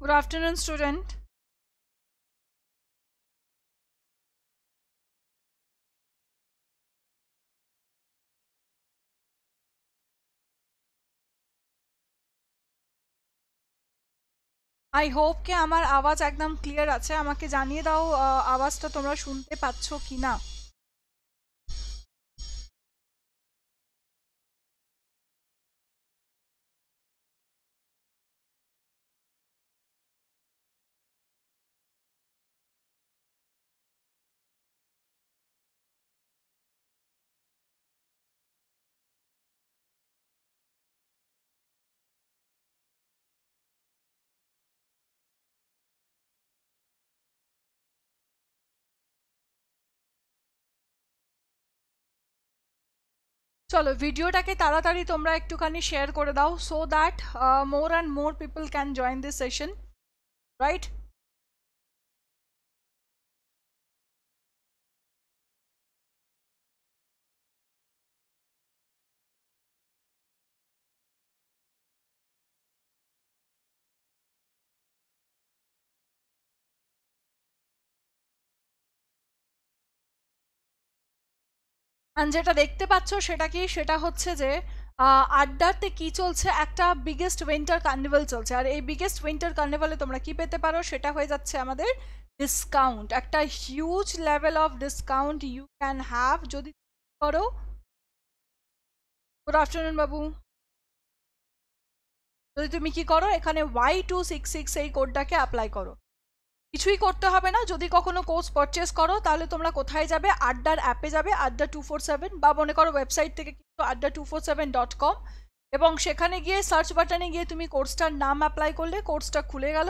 Good afternoon, student. I hope কে আমার আওয়াজ একদম ক্লিয়ার আছে আমাকে জানিয়ে দাও আওয়াজটা তোমরা শুনতে পাচ্ছ কি না চলো ভিডিওটাকে তাড়াতাড়ি তোমরা একটুখানি শেয়ার করে দাও so that more and more people can join this session right and যেটা দেখতে পাচ্ছ সেটা কি সেটা হচ্ছে যে আড্ডাতে কি চলছে একটা বিগেস্ট উইন্টার কার্নিভাল চলছে আর এই বিগেস্ট উইন্টার কার্নিভালে তোমরা কি পেতে পারো সেটা হয়ে যাচ্ছে আমাদের ডিসকাউন্ট একটা huge level of discount you can have যদি করো গুড আফটারনুন বাবু যদি তুমি কি করো এখানে ওয়াই টু সিক্স সিক্স এই কোডটাকে অ্যাপ্লাই করো কিছুই করতে হবে না যদি কখনো কোর্স পারচেস করো তাহলে তোমরা কোথায় যাবে আড্ডার অ্যাপে যাবে আড্ডা টু ফোর সেভেন বা মনে করো ওয়েবসাইট থেকে কিন্তু Adda two four seven dot com এবং সেখানে গিয়ে সার্চ বাটনে গিয়ে তুমি কোর্সটার নাম অ্যাপ্লাই করলে কোর্সটা খুলে গেল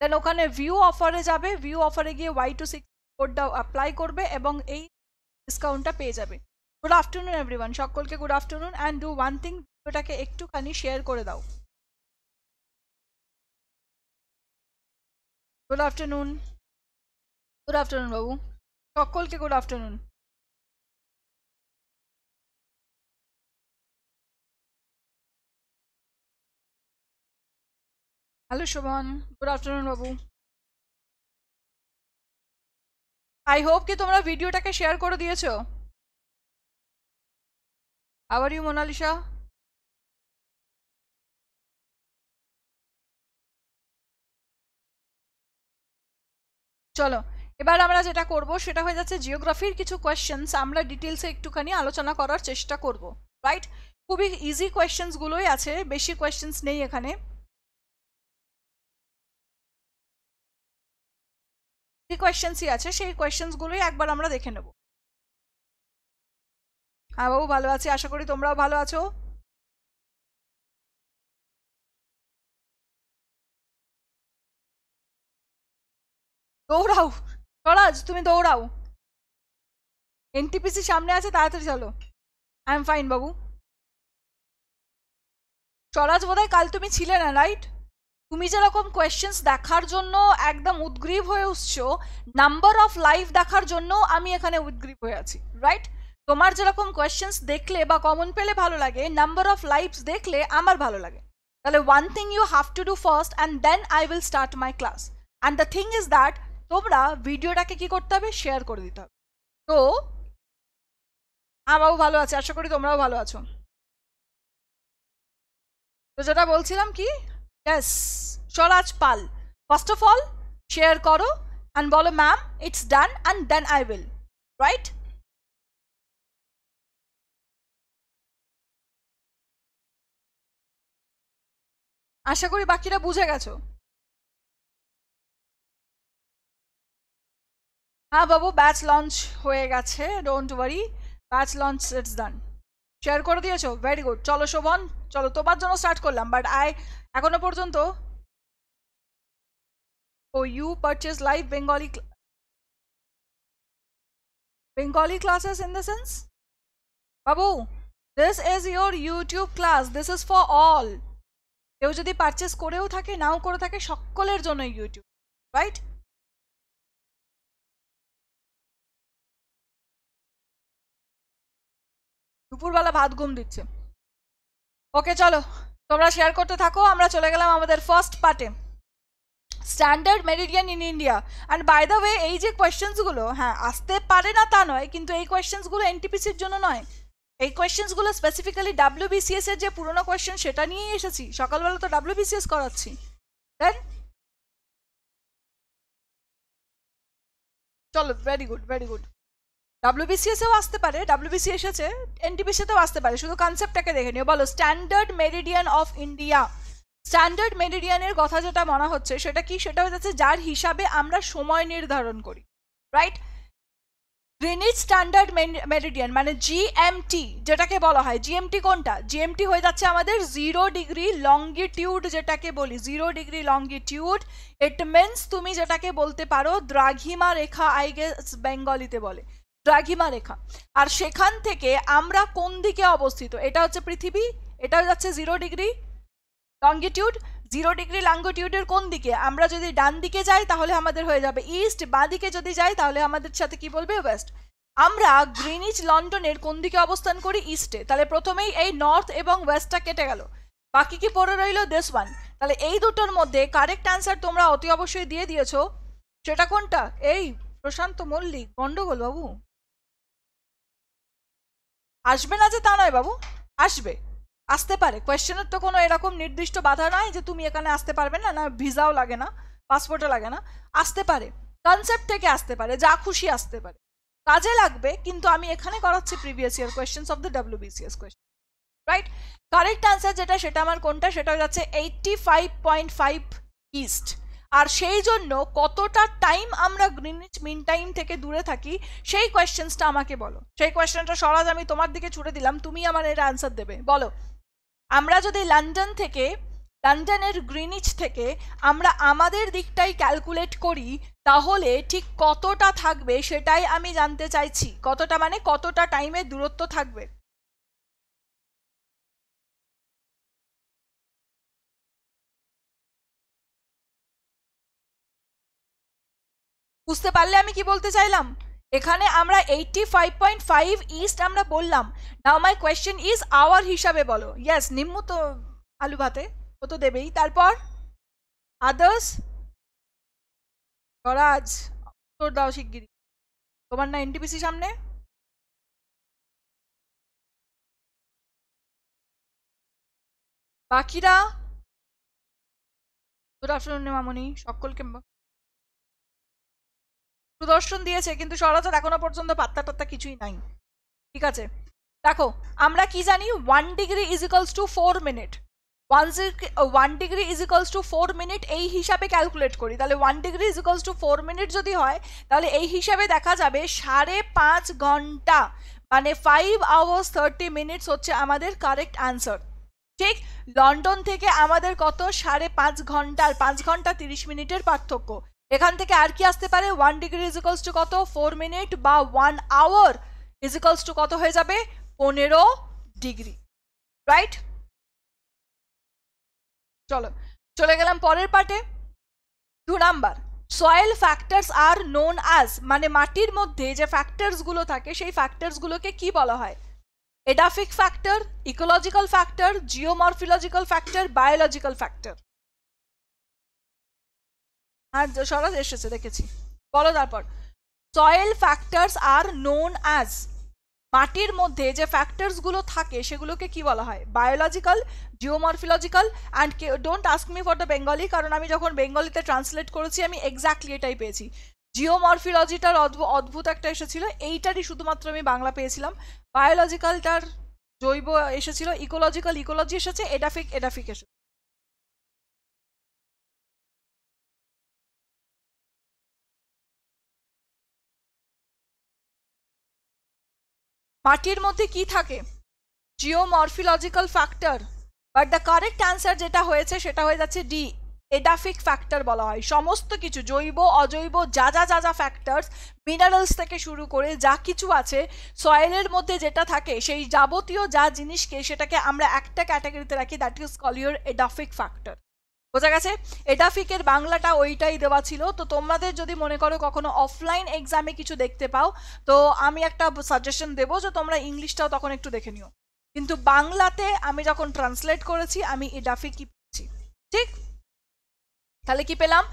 দেন ওখানে ভিউ অফারে যাবে ভিউ অফারে গিয়ে ওয়াই টু সিক্স কোডটা অ্যাপ্লাই করবে এবং এই ডিসকাউন্টটা পেয়ে যাবে গুড আফটারনুন এভরিওয়ান সকলকে good afternoon and do one thing ভিডিওটাকে একটুখানি শেয়ার করে দাও গুড আফটারনুন গুড আফটারনুন বাবু সকলকে good afternoon hello Shovan good afternoon বাবু আই হোপ কি তোমরা ভিডিওটাকে শেয়ার করে দিয়েছ আবার ইউ মোনালিসা চলো এবার আমরা যেটা করব সেটা হয়ে যাচ্ছে জিওগ্রাফির কিছু কোয়েশ্চেন্স আমরা ডিটেলসে একটুখানি আলোচনা করার চেষ্টা করব রাইট খুবই ইজি কোয়েশ্চেন্সগুলোই আছে বেশি কোয়েশ্চেন্স নেই এখানে যে কোয়েশ্চেন্সই আছে সেই কোয়েশ্চেন্সগুলোই একবার আমরা দেখে নেব হ্যাঁ বাবু ভালো আছি আশা করি তোমরাও ভালো আছো দৌড়াও স্বরাজ তুমি দৌড়াও এনটিপিসি সামনে আছে তাড়াতাড়ি চলো আই এম ফাইন বাবু স্বরাজ বোধ কাল তুমি ছিলে না রাইট তুমি যেরকম কোয়েশ্চেন্স দেখার জন্য একদম উদ্গ্রীব হয়ে উঠছো নাম্বার অফ লাইফ দেখার জন্য আমি এখানে উদ্গ্রীব হয়ে আছি রাইট তোমার যেরকম কোয়েশ্চেন্স দেখলে বা কমন পেলে ভালো লাগে নাম্বার অফ লাইফ দেখলে আমার ভালো লাগে তাহলে one thing you have to do first and then I will start my class and the thing is that তোমরা ভিডিওটাকে কি করতে হবে শেয়ার করে দিতে হবে তো আমারও ভালো আছে আশা করি তোমরাও ভালো আছো তো যেটা বলছিলাম কি yes Swaraj Pal first of all share করো অ্যান্ড বলো ma'am it's done and then I will write আশা করি বাকিরা বুঝে গেছো হ্যাঁ বাবু ব্যাচ লঞ্চ হয়ে গেছে don't worry batch launch it's done share করে দিয়েছো ভেরি গুড চলো শোভন চলো তোমার জন্য স্টার্ট করলাম বাট আই এখনো পর্যন্ত ও you purchase live Bengali Bengali classes in the sense বাবু this is your YouTube class this is for all কেউ যদি পারচেস করেও থাকে নাও করে থাকে সকলের জন্য ইউটিউব রাইট দুপুরবেলা ভাত ঘুম দিচ্ছে ওকে চলো তোমরা শেয়ার করতে থাকো আমরা চলে গেলাম আমাদের ফার্স্ট পার্টে standard meridian in India and by the way এই যে কোয়েশ্চেন্সগুলো হ্যাঁ আসতে পারে না তা নয় কিন্তু এই কোয়েশ্চেন্সগুলো এনটিপিসির জন্য নয় এই কোয়েশ্চেন্সগুলো স্পেসিফিক্যালি ডাব্লিউবিসিএস এর যে পুরোনো কোয়েশ্চেন সেটা নিয়েই এসেছি সকালবেলা তো ডাব্লিউবিসিএস করাচ্ছি দেন চলো ভেরি গুড ভেরি গুড ডাব্লিউবিসিএসেও আসতে পারে ডাব্লিউবিসি এসেছে এনটিপিসিতেও আসতে পারে শুধু কনসেপ্টটাকে দেখে নিও বলো standard meridian of India standard মেরিডিয়ানের কথা যেটা মনে হচ্ছে সেটা কি সেটা হয়ে যাচ্ছে যার হিসাবে আমরা সময় নির্ধারণ করি রাইট গ্রিনিচ স্ট্যান্ডার্ড মেরিডিয়ান মানে জিএমটি যেটাকে বলা হয় জিএমটি কোনটা জিএমটি হয়ে যাচ্ছে আমাদের জিরো ডিগ্রি লঙ্গিটিউড যেটাকে বলি zero degree longitude it means তুমি যেটাকে বলতে পারো দ্রাঘিমা রেখা আই গেস বেঙ্গলিতে বলে দ্রাঘিমা রেখা আর সেখান থেকে আমরা কোন দিকে অবস্থিত এটা হচ্ছে পৃথিবী এটা যাচ্ছে zero degree longitude zero degree লঙ্গিটিউডের কোন দিকে আমরা যদি ডান দিকে যাই তাহলে আমাদের হয়ে যাবে ইস্ট বাঁ দিকে যদি যাই তাহলে আমাদের সাথে কি বলবে ওয়েস্ট আমরা গ্রিনিচ লন্ডনের কোন দিকে অবস্থান করি ইস্টে তাহলে প্রথমেই এই নর্থ এবং ওয়েস্টটা কেটে গেল বাকি কি পড়ে রইল দেশ ওয়ান তাহলে এই দুটোর মধ্যে কারেক্ট অ্যান্সার তোমরা অতি অবশ্যই দিয়ে দিয়েছো সেটা কোনটা এই প্রশান্ত মল্লিক গন্ডগোল বাবু আসবে না যে তা নয় বাবু আসবে আসতে পারে কোয়েশ্চেনের তো কোনো এরকম নির্দিষ্ট বাধা নাই যে তুমি এখানে আসতে পারবে না না ভিসাও লাগে না পাসপোর্টও লাগে না আসতে পারে কনসেপ্ট থেকে আসতে পারে যা খুশি আসতে পারে কাজে লাগবে কিন্তু আমি এখানে করাচ্ছি previous year question of the BCS question right correct answer যেটা সেটা আমার কোনটা সেটা হচ্ছে যাচ্ছে eighty five point five east আর সেই জন্য কতটা টাইম আমরা গ্রিনিচ মিন টাইম থেকে দূরে থাকি সেই কোয়েশ্চেন্সটা আমাকে বলো সেই কোয়েশ্চেনটা সরাজ আমি তোমার দিকে ছুড়ে দিলাম তুমি আমার এর অ্যান্সার দেবে বলো আমরা যদি লন্ডন থেকে লন্ডনের গ্রিনিচ থেকে আমরা আমাদের দিকটাই ক্যালকুলেট করি তাহলে ঠিক কতটা থাকবে সেটাই আমি জানতে চাইছি কতটা মানে কতটা টাইমের দূরত্ব থাকবে বুঝতে পারলে আমি কি বলতে চাইলাম এখানে আমরা eighty five point five east আমরা বললাম now my question is hour হিসাবে বলো ইয়াস নিম্মু তো আলু ভাতে ও তো দেবেই তারপর আদার্স স্বরাজ তোর দাও শিগগিরি তোমার না এনটিপিসি সামনে বাকিরা গুড আফটারনুন মামনি সকলকে সুদর্শন দিয়েছে কিন্তু সরাচর এখনো পর্যন্ত পাত্তা টাত্তা কিছুই নাই ঠিক আছে দেখো আমরা কি জানি one degree is two four minute one one degree is two four minute এই হিসাবে ক্যালকুলেট করি তাহলে one degree is two four minute যদি হয় তাহলে এই হিসাবে দেখা যাবে সাড়ে পাঁচ ঘন্টা মানে ফাইভ আওয়ার্স থার্টি মিনিটস হচ্ছে আমাদের কারেক্ট অ্যান্সার ঠিক লন্ডন থেকে আমাদের কত সাড়ে পাঁচ ঘন্টার পাঁচ ঘন্টা তিরিশ মিনিটের পার্থক্য এখান থেকে আর কি আসতে পারে ওয়ান ডিগ্রি ইজিকলস টু কত ফোর মিনিট বা ওয়ান আওয়ার ইজিকলস টু কত হয়ে যাবে পনেরো ডিগ্রি রাইট চলো চলে গেলাম পরের পার্টে দু number soil factors are known as মানে মাটির মধ্যে যে ফ্যাক্টরসগুলো থাকে সেই ফ্যাক্টরসগুলোকে কি বলা হয় edaphic factor ecological factor geomorphological factor biological factor হ্যাঁ সরাস এসেছে দেখেছি বলো তারপর soil factors are known as মাটির মধ্যে যে ফ্যাক্টরসগুলো থাকে সেগুলোকে কি বলা হয় biological geomorphological and don't ask me for the Bengali কারণ আমি যখন বেঙ্গলিতে ট্রান্সলেট করেছি আমি এক্স্যাক্টলি এটাই পেয়েছি জিওমরফিলজিটার অদ্ভুত একটা এসেছিল এইটারই শুধুমাত্র আমি বাংলা পেয়েছিলাম বায়োলজিক্যালটার জৈব এসেছিল ইকোলজিক্যাল ইকোলজি এসেছে এডাফিক এডাফিক এসেছে মাটির মধ্যে কি থাকে geomorphological factor but the correct answer যেটা হয়েছে সেটা হয়ে যাচ্ছে ডি এডাফিক ফ্যাক্টর বলা হয় সমস্ত কিছু জৈব অজৈব যা যা যা যা ফ্যাক্টরস মিনারেলস থেকে শুরু করে যা কিছু আছে সয়েলের মধ্যে যেটা থাকে সেই যাবতীয় যা জিনিসকে সেটাকে আমরা একটা ক্যাটাগরিতে রাখি that is call your edaphic factor বোঝা গেছে এটা ফিকের বাংলাটা ওইটাই দেওয়া ছিল তো তোমাদের যদি মনে করো কখনো অফলাইন এক্সামে কিছু দেখতে পাও তো আমি একটা সাজেশন দেবো যে তোমরা ইংলিশটাও তখন একটু দেখে নিও কিন্তু বাংলাতে আমি যখন ট্রান্সলেট করেছি আমি এডাফি কি পেয়েছি ঠিক তাহলে কি পেলাম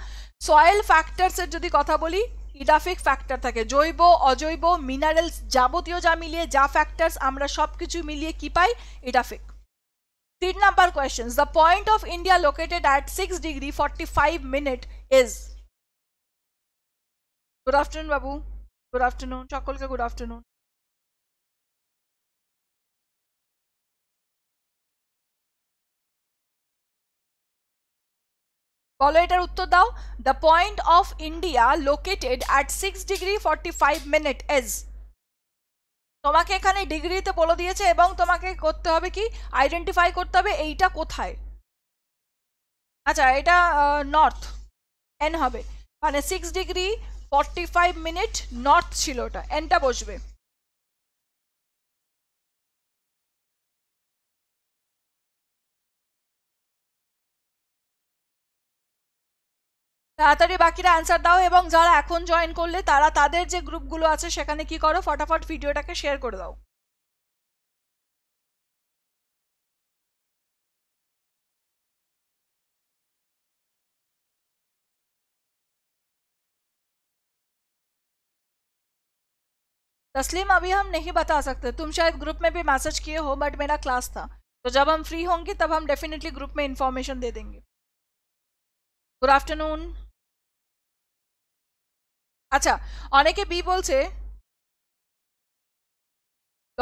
সয়েল ফ্যাক্টরসের যদি কথা বলি ইডাফিক ফ্যাক্টর থাকে জৈব অজৈব মিনারেলস যাবতীয় যা মিলিয়ে যা ফ্যাক্টরস আমরা সব কিছু মিলিয়ে কি পাই ইডাফিক Three number questions. The point of India located at 6 degree 45 minute is. Good afternoon, Babu. Good afternoon. Chakolka, good afternoon. বলো এটার The point of India located at six degree forty five minute is. তোমাকে এখানে ডিগ্রিতে বলে দিয়েছে এবং তোমাকে করতে হবে কি আইডেন্টিফাই করতে হবে এইটা কোথায় আচ্ছা এটা নর্থ এন হবে মানে six degree forty five minute north ছিল ওটা এনটা বসবে তাড়াতাড়ি বাকিরা অ্যান্সার দাও এবং যারা এখন জয়েন করলে তারা তাদের যে গ্রুপগুলো আছে সেখানে কি করো फटाफट ভিডিওটাকে শেয়ার করে দাও तस्लीम अभी हम नहीं बता सकते तुम शायद ग्रुप में भी मैसेज किए हो बट मेरा क्लास था तो जब हम फ्री होंगे तब हम डेफिनेटली ग्रुप में इन्फॉर्मेशन दे देंगे गुड आफ्टरनून আচ্ছা অনেকে বি বলছে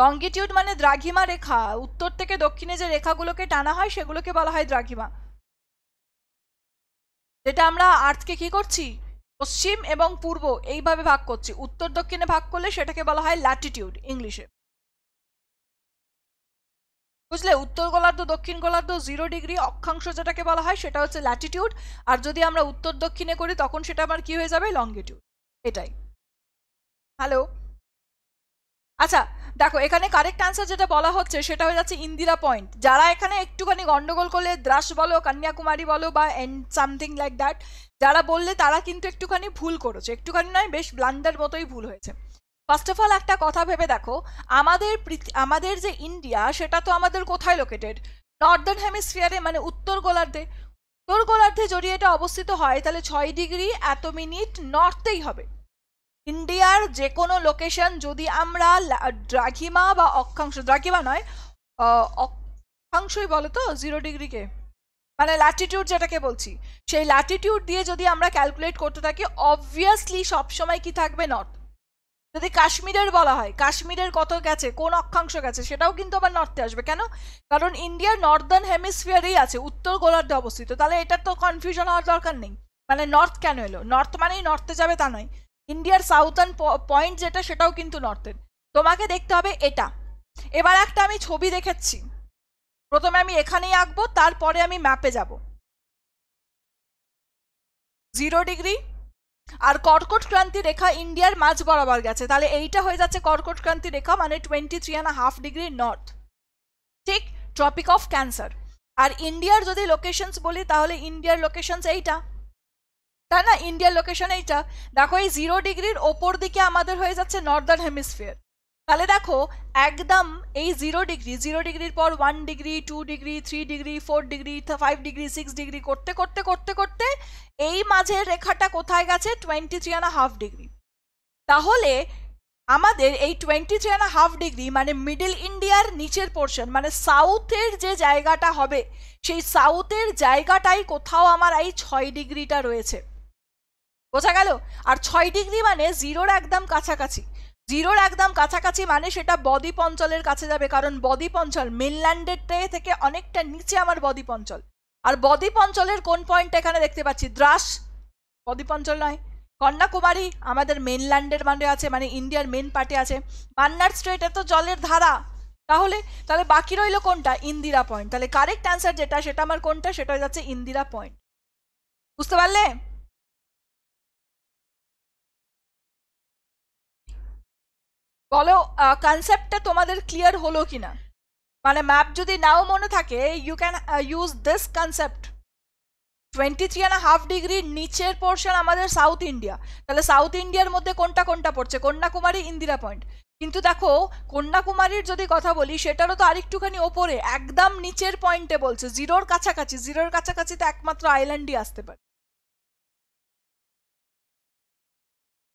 লঙ্গিটিউড মানে দ্রাঘিমা রেখা উত্তর থেকে দক্ষিণে যে রেখাগুলোকে টানা হয় সেগুলোকে বলা হয় দ্রাঘিমা যেটা আমরা আর্থকে কি করছি পশ্চিম এবং পূর্ব এইভাবে ভাগ করছি উত্তর দক্ষিণে ভাগ করলে সেটাকে বলা হয় ল্যাটিটিউড ইংলিশে বুঝলে উত্তর গোলার্ধ দক্ষিণ গোলার্ধ জিরো ডিগ্রি অক্ষাংশ যেটাকে বলা হয় সেটা হচ্ছে ল্যাটিটিউড আর যদি আমরা উত্তর দক্ষিণে করি তখন সেটা আমার কি হয়ে যাবে লঙ্গিটিউড এটাই হ্যালো আচ্ছা দেখো এখানে কারেক্ট অ্যান্সার যেটা বলা হচ্ছে সেটা হয়ে যাচ্ছে ইন্দিরা পয়েন্ট যারা এখানে একটুখানি গন্ডগোল করলে দ্রাস বলো কন্যাকুমারী বলো বা এন্ড সামথিং লাইক দ্যাট যারা বললে তারা কিন্তু একটুখানি ভুল করেছে একটুখানি নয় বেশ ব্লান্ডার মতোই ভুল হয়েছে ফার্স্ট অফ অল একটা কথা ভেবে দেখো আমাদের আমাদের যে ইন্ডিয়া সেটা তো আমাদের কোথায় লোকেটেড নর্দার্ন হেমিসফিয়ারে মানে উত্তর গোলার্ধে তোর গোলার্ধে যদি এটা অবস্থিত হয় তাহলে ছয় ডিগ্রি এত মিনিট নর্থেই হবে ইন্ডিয়ার যে কোনো লোকেশন যদি আমরা দ্রাঘিমা বা অক্ষাংশ দ্রাঘিমা নয় অক্ষাংশই বলো তো জিরো ডিগ্রিকে মানে ল্যাটিটিউড যেটাকে বলছি সেই ল্যাটিটিউড দিয়ে যদি আমরা ক্যালকুলেট করতে থাকি অবভিয়াসলি সবসময় কি থাকবে নর্থ যদি কাশ্মীরের বলা হয় কাশ্মীরের কত গেছে কোন অক্ষাংশ গেছে সেটাও কিন্তু আবার নর্থে আসবে কেন কারণ ইন্ডিয়া নর্দার্ন হেমিসফিয়ারেই আছে উত্তর গোলার্ধে অবস্থিত তাহলে এটার তো কনফিউশন হওয়ার দরকার নেই মানে নর্থ কেন এলো নর্থ মানেই নর্থে যাবে তা নয় ইন্ডিয়ার সাউথার্ন পয়েন্ট যেটা সেটাও কিন্তু নর্থের তোমাকে দেখতে হবে এটা এবার একটা আমি ছবি দেখেছি প্রথমে আমি এখানেই আঁকবো তারপরে আমি ম্যাপে যাব জিরো ডিগ্রি আর কর্কট ক্রান্তি রেখা ইন্ডিয়ার মাঝ বরাবর গেছে তাহলে এইটা হয়ে যাচ্ছে কর্কট ক্রান্তি রেখা মানে twenty three and half degree north ঠিক ট্রপিক অফ ক্যান্সার আর ইন্ডিয়ার যদি লোকেশনস বলি তাহলে ইন্ডিয়ার লোকেশনস এইটা তাই না ইন্ডিয়ার লোকেশন এইটা দেখো এই জিরো ডিগ্রির ওপর দিকে আমাদের হয়ে যাচ্ছে নর্দার্ন হেমিসফিয়ার তাহলে দেখো একদম এই জিরো ডিগ্রি জিরো ডিগ্রির পর one degree two degree three degree four degree five degree six degree করতে করতে করতে করতে এই মাঝের রেখাটা কোথায় গেছে twenty three and half degree তাহলে আমাদের এই twenty three and half degree মানে মিডল ইন্ডিয়ার নিচের পোর্শন মানে সাউথের যে জায়গাটা হবে সেই সাউথের জায়গাটাই কোথাও আমার এই ছয় ডিগ্রিটা রয়েছে বোঝা গেল আর ছয় ডিগ্রি মানে জিরোর একদম কাছাকাছি জিরোর একদম কাছাকাছি মানে সেটা বদ্বীপ অঞ্চলের কাছে যাবে কারণ বদ্বীপ অঞ্চল মেনল্যান্ডের ট্রে থেকে অনেকটা নিচে আমার বদ্বীপ অঞ্চল আর বদ্বীপ অঞ্চলের কোন পয়েন্টটা এখানে দেখতে পাচ্ছি দ্রাস বদ্বীপ অঞ্চল নয় কন্যাকুমারী আমাদের মেনল্যান্ডের মানে আছে মানে ইন্ডিয়ার মেন পার্টে আছে মান্নার স্ট্রেট এত জলের ধারা তাহলে তাহলে বাকি রইল কোনটা ইন্দিরা পয়েন্ট তাহলে কারেক্ট অ্যান্সার যেটা সেটা আমার কোনটা সেটা হয়ে যাচ্ছে ইন্দিরা পয়েন্ট বুঝতে পারলে বলো কনসেপ্টটা তোমাদের ক্লিয়ার হলো কি না মানে ম্যাপ যদি নাও মনে থাকে you can use this concept twenty three and half ডিগ্রির নিচের পোর্শন আমাদের সাউথ ইন্ডিয়া তাহলে সাউথ ইন্ডিয়ার মধ্যে কোনটা কোনটা পড়ছে কন্যাকুমারী ইন্দিরা পয়েন্ট কিন্তু দেখো কন্যাকুমারীর যদি কথা বলি সেটারও তো আরেকটুখানি ওপরে একদম নিচের পয়েন্টে বলছে জিরোর কাছাকাছি জিরোর কাছাকাছি তো একমাত্র আইল্যান্ডই আসতে পারে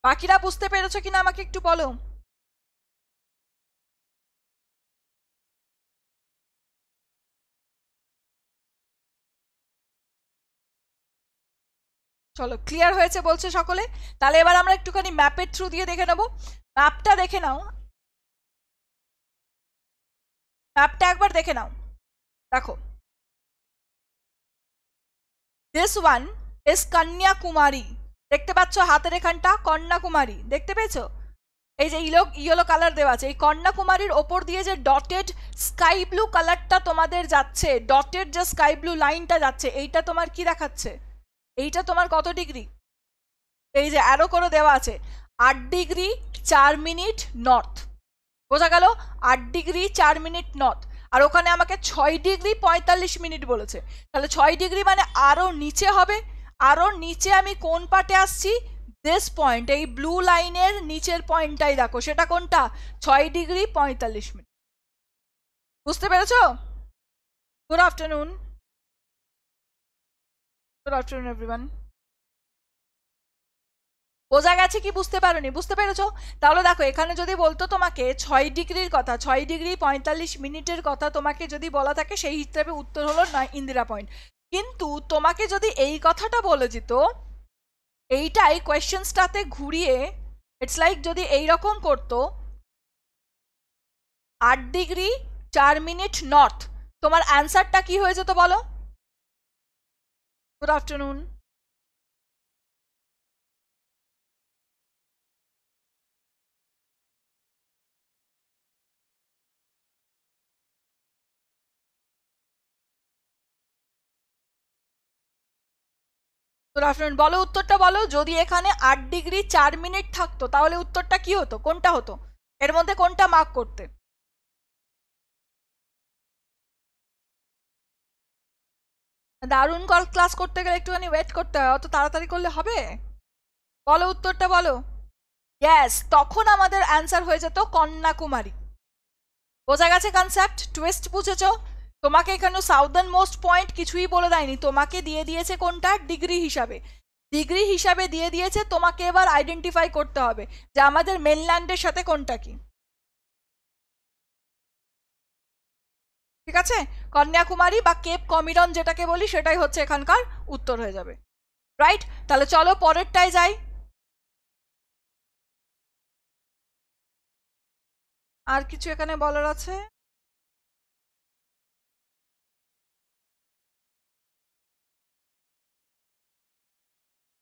বাকিরা বুঝতে পেরেছো কিনা আমাকে একটু বলো চলো ক্লিয়ার হয়েছে বলছে সকলে তাহলে এবার আমরা একটুখানি ম্যাপের থ্রু দিয়ে দেখে নেব ম্যাপটা দেখে নাও ম্যাপটা একবার দেখে নাও দেখো দিস ওয়ান ইস কন্যাকুমারী দেখতে পাচ্ছ হাতের এখানটা কন্যাকুমারী দেখতে পেয়েছো এই যে ইলো ইয়েলো কালার দেওয়া আছে এই কন্যাকুমারীর ওপর দিয়ে যে ডটেড স্কাই ব্লু কালারটা তোমাদের যাচ্ছে ডটেড যে স্কাই ব্লু লাইনটা যাচ্ছে এইটা তোমার কি দেখাচ্ছে এইটা তোমার কত ডিগ্রি এই যে অ্যারো করে দেওয়া আছে আট ডিগ্রি চার মিনিট নর্থ বোঝা গেল আট ডিগ্রি চার মিনিট নর্থ আর ওখানে আমাকে ছয় ডিগ্রি পঁয়তাল্লিশ মিনিট বলেছে তাহলে ছয় ডিগ্রি মানে আরও নিচে হবে আরও নিচে আমি কোন পাটে আসছি দেশ পয়েন্ট এই ব্লু লাইনের নিচের পয়েন্টটাই দেখো সেটা কোনটা ছয় ডিগ্রি পঁয়তাল্লিশ মিনিট বুঝতে পেরেছ good afternoon good afternoon everyone বোঝা গেছে কি বুঝতে পারোনি বুঝতে পেরেছো তাহলে দেখো এখানে যদি বলতো তোমাকে ছয় ডিগ্রির কথা ছয় ডিগ্রি পঁয়তাল্লিশ মিনিটের কথা তোমাকে যদি বলা থাকে সেই হিসাবে উত্তর হলো না ইন্দিরা পয়েন্ট কিন্তু তোমাকে যদি এই কথাটা বলে যেত এইটাই কোয়েশ্চেন্সটাতে ঘুরিয়ে ইটস লাইক যদি এই রকম করতো আট ডিগ্রি চার মিনিট নর্থ তোমার অ্যান্সারটা কি হয়ে যেত বলো Good afternoon. গুড আফটারনুন বলো উত্তরটা বলো যদি এখানে আট ডিগ্রি চার মিনিট থাকতো তাহলে উত্তরটা কি হতো কোনটা হতো এর মধ্যে কোনটা মার্ক করতে দারুণ কল ক্লাস করতে গেলে একটুখানি ওয়েট করতে হয় অত তাড়াতাড়ি করলে হবে বলো উত্তরটা বলো ইয়াস তখন আমাদের অ্যান্সার হয়ে যেত কন্যাকুমারী বোঝা গেছে কনসেপ্ট টুয়েস্ট বুঝেছ তোমাকে এখানে সাউদার্ন মোস্ট পয়েন্ট কিছুই বলে দেয়নি তোমাকে দিয়ে দিয়েছে কোনটা ডিগ্রি হিসাবে ডিগ্রি হিসাবে দিয়ে দিয়েছে তোমাকে এবার আইডেন্টিফাই করতে হবে যে আমাদের মেনল্যান্ডের সাথে কোনটা কি ঠিক আছে কন্যাকুমারী বা কেপ কমিরন যেটাকে বলি সেটাই হচ্ছে এখানকার উত্তর হয়ে যাবে রাইট তাহলে চলো পরেরটায় যাই আর কিছু এখানে বলার আছে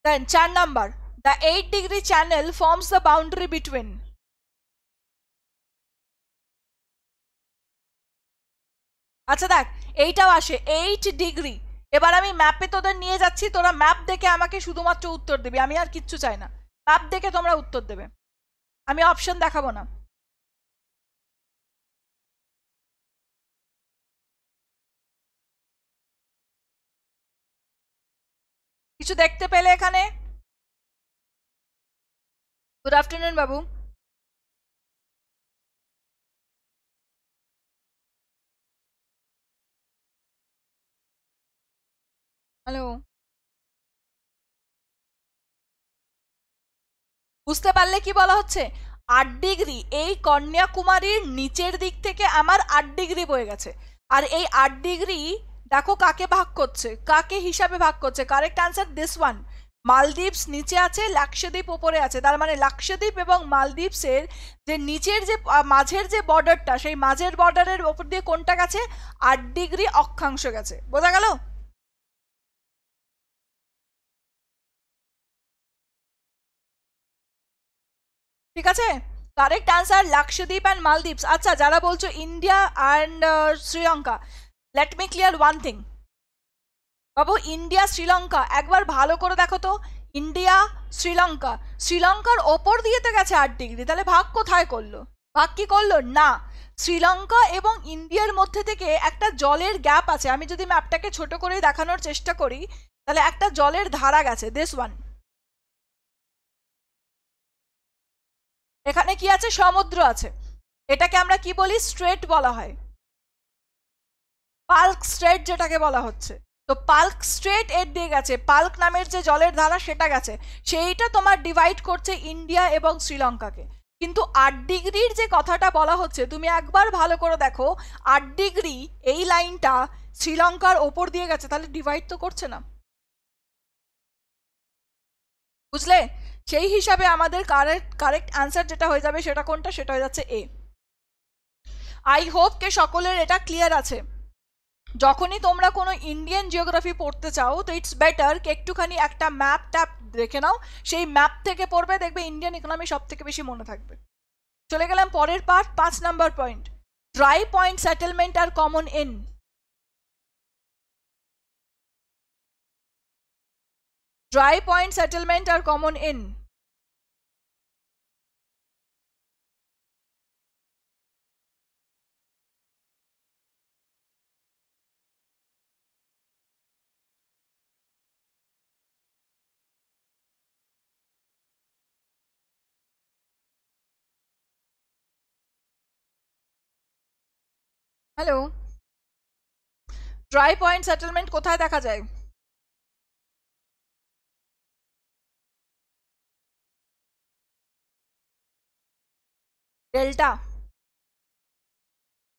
দেন চার number the eight degree channel forms the boundary between আচ্ছা দেখ এইটাও আসে এইট ডিগ্রি এবার আমি ম্যাপে তোদের নিয়ে যাচ্ছি তোরা ম্যাপ দেখে আমাকে শুধুমাত্র উত্তর দেবে আমি আর কিচ্ছু চাই না ম্যাপ দেখে তোমরা উত্তর দেবে আমি অপশন দেখাবো না কিছু দেখতে পেলে এখানে গুড আফটারনুন বাবু হ্যালো বুঝতে পারলে কি বলা হচ্ছে আট ডিগ্রি এই কন্যাকুমারীর নিচের দিক থেকে আমার আট ডিগ্রি বয়ে গেছে আর এই আট ডিগ্রি দেখো কাকে ভাগ করছে কাকে হিসাবে ভাগ করছে correct answer this one Maldives নিচে আছে লাক্সদ্বীপ ওপরে আছে তার মানে লাক্সদ্বীপ এবং মালদ্বীপসের যে নিচের যে মাঝের যে বর্ডারটা সেই মাঝের বর্ডারের ওপর দিয়ে কোনটা গেছে আট ডিগ্রি অক্ষাংশ গেছে বোঝা গেল ঠিক আছে correct answer Lakshadweep and Maldives আচ্ছা যারা বলছো India and Sri Lanka let me clear one thing বাবু ইন্ডিয়া শ্রীলঙ্কা একবার ভালো করে দেখো তো ইন্ডিয়া শ্রীলঙ্কা শ্রীলঙ্কার ওপর দিয়ে তো গেছে আট ডিগ্রি তাহলে ভাগ কোথায় করলো ভাগ কি করলো না শ্রীলঙ্কা এবং ইন্ডিয়ার মধ্যে থেকে একটা জলের গ্যাপ আছে আমি যদি ম্যাপটাকে ছোট করে দেখানোর চেষ্টা করি তাহলে একটা জলের ধারা গেছে দেশ ওয়ান এখানে কি আছে সমুদ্র আছে এটাকে আমরা কি বলি স্ট্রেট বলা হয় পাল্ক স্ট্রেট যেটাকে বলা হচ্ছে তো পাল্ক স্ট্রেট এর দিয়ে গেছে পাল্ক নামের যে জলের ধারা সেটা গেছে সেইটা তোমার ডিভাইড করছে ইন্ডিয়া এবং শ্রীলঙ্কাকে কিন্তু আট ডিগ্রির যে কথাটা বলা হচ্ছে তুমি একবার ভালো করে দেখো আট ডিগ্রি এই লাইনটা শ্রীলঙ্কার ওপর দিয়ে গেছে তাহলে ডিভাইড তো করছে না বুঝলে সেই হিসাবে আমাদের কারেক্ট কারেক্ট অ্যান্সার যেটা হয়ে যাবে সেটা কোনটা সেটা হয়ে যাচ্ছে এ আই হোপ কে সকলের এটা ক্লিয়ার আছে যখনই তোমরা কোনো ইন্ডিয়ান জিওগ্রাফি পড়তে চাও তো ইটস বেটার কে একটুখানি একটা ম্যাপ ট্যাপ দেখে নাও সেই ম্যাপ থেকে পড়বে দেখবে ইন্ডিয়ান ইকোনমি সব থেকে বেশি মনে থাকবে চলে গেলাম পরের পার্ট পাঁচ number point dry point settlement are common in dry point settlement are common in hello dry point settlement কোথায় দেখা যায় ডেল্টা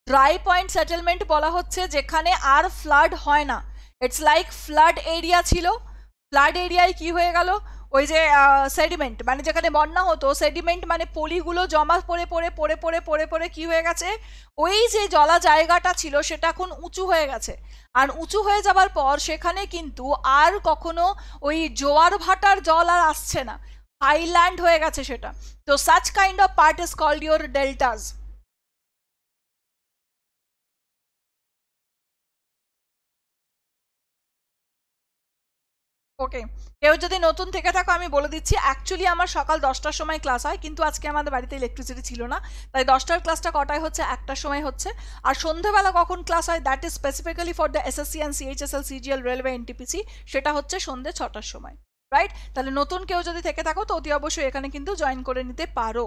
ড্রাই পয়েন্ট সেটেলমেন্ট বলা হচ্ছে যেখানে আর ফ্লাড হয় না ইটস লাইক ফ্লাড এরিয়া ছিল ফ্লাড এরিয়ায় কি হয়ে গেল ওই যে সেডিমেন্ট মানে যেখানে বন্যা হতো সেডিমেন্ট মানে পলিগুলো জমা পড়ে পড়ে পড়ে পড়ে পড়ে পড়ে কি হয়ে গেছে ওই যে জলা জায়গাটা ছিল সেটা এখন উঁচু হয়ে গেছে আর উঁচু হয়ে যাবার পর সেখানে কিন্তু আর কখনো ওই জোয়ার ভাটার জল আর আসছে না হাইল্যান্ড হয়ে গেছে সেটা তো such kind of part is called your deltas okay কেউ যদি নতুন থেকে থাকো আমি বলে দিচ্ছি অ্যাকচুয়ালি আমার সকাল দশটার সময় ক্লাস হয় কিন্তু আজকে আমাদের বাড়িতে ইলেকট্রিসিটি ছিল না তাই দশটার ক্লাসটা কটায় হচ্ছে একটার সময় হচ্ছে আর সন্ধেবেলা কখন ক্লাস হয় that is specifically for the SSC and CHSL CGL railway NTPC সেটা হচ্ছে সন্ধে ছটার সময় রাইট তাহলে নতুন কেউ যদি থেকে থাকো তো অতি অবশ্যই এখানে কিন্তু জয়েন করে নিতে পারো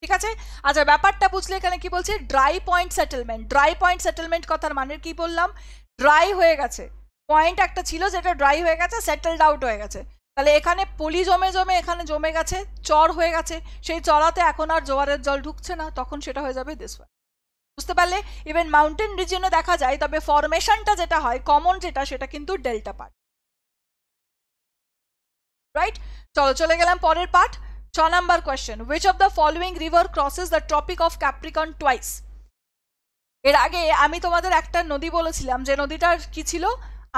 ঠিক আছে আচ্ছা ব্যাপারটা বুঝলে এখানে কি বলছে dry point settlement dry point settlement কথার মানের কি বললাম ড্রাই হয়ে গেছে পয়েন্ট একটা ছিল যেটা ড্রাই হয়ে গেছে সেটেলড আউট হয়ে গেছে তাহলে এখানে পলি জমে জমে এখানে জমে গেছে চর হয়ে গেছে সেই চরাতে এখন আর জোয়ারের জল ঢুকছে না তখন সেটা হয়ে যাবে দেশ বুঝতে পারলে ইভেন মাউন্টেন রিজিয়নে দেখা যায় তবে ফরমেশনটা যেটা হয় কমন যেটা সেটা কিন্তু ডেল্টা পার্ট রাইট চলো চলে গেলাম পরের পার্ট ছ number question which of the following river crosses the tropic of Capricorn twice এর আগে আমি তোমাদের একটা নদী বলেছিলাম যে নদীটার কি ছিল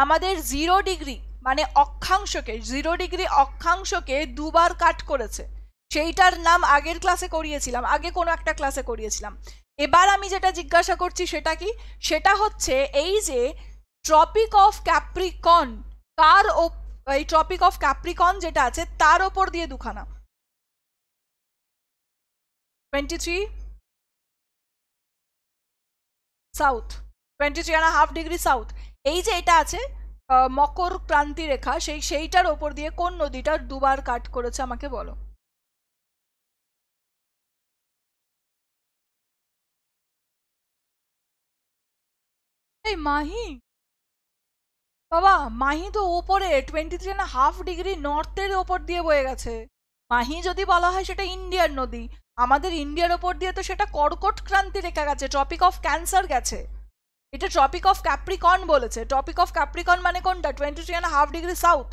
আমাদের জিরো ডিগ্রি মানে অক্ষাংশকে জিরো ডিগ্রি অক্ষাংশকে দুবার কাট করেছে সেইটার নাম আগের ক্লাসে করিয়েছিলাম আগে কোনো একটা ক্লাসে করিয়েছিলাম এবার আমি যেটা জিজ্ঞাসা করছি সেটা কি সেটা হচ্ছে এই যে ট্রপিক অফ ক্যাপ্রিকন কার এই ট্রপিক অফ ক্যাপ্রিকন যেটা আছে তার ওপর দিয়ে দুখানা twenty three south twenty three and half degree south এই যে এটা আছে মকর ক্রান্তি রেখা সেই সেইটার ওপর দিয়ে কোন নদীটা দুবার কাট করেছে আমাকে বলো এই মাহি বাবা মাহি তো ওপরে twenty three and half degree নর্থের ওপর দিয়ে বয়ে গেছে মাহি যদি বলা হয় সেটা ইন্ডিয়ার নদী আমাদের ইন্ডিয়ার ওপর দিয়ে তো সেটা কর্কট ক্রান্তি রেখা গেছে ট্রপিক অফ ক্যান্সার গেছে এটা ট্রপিক অফ ক্যাপ্রিকন বলেছে ট্রপিক অফ ক্যাপ্রিকন মানে কোনটা twenty three half degree south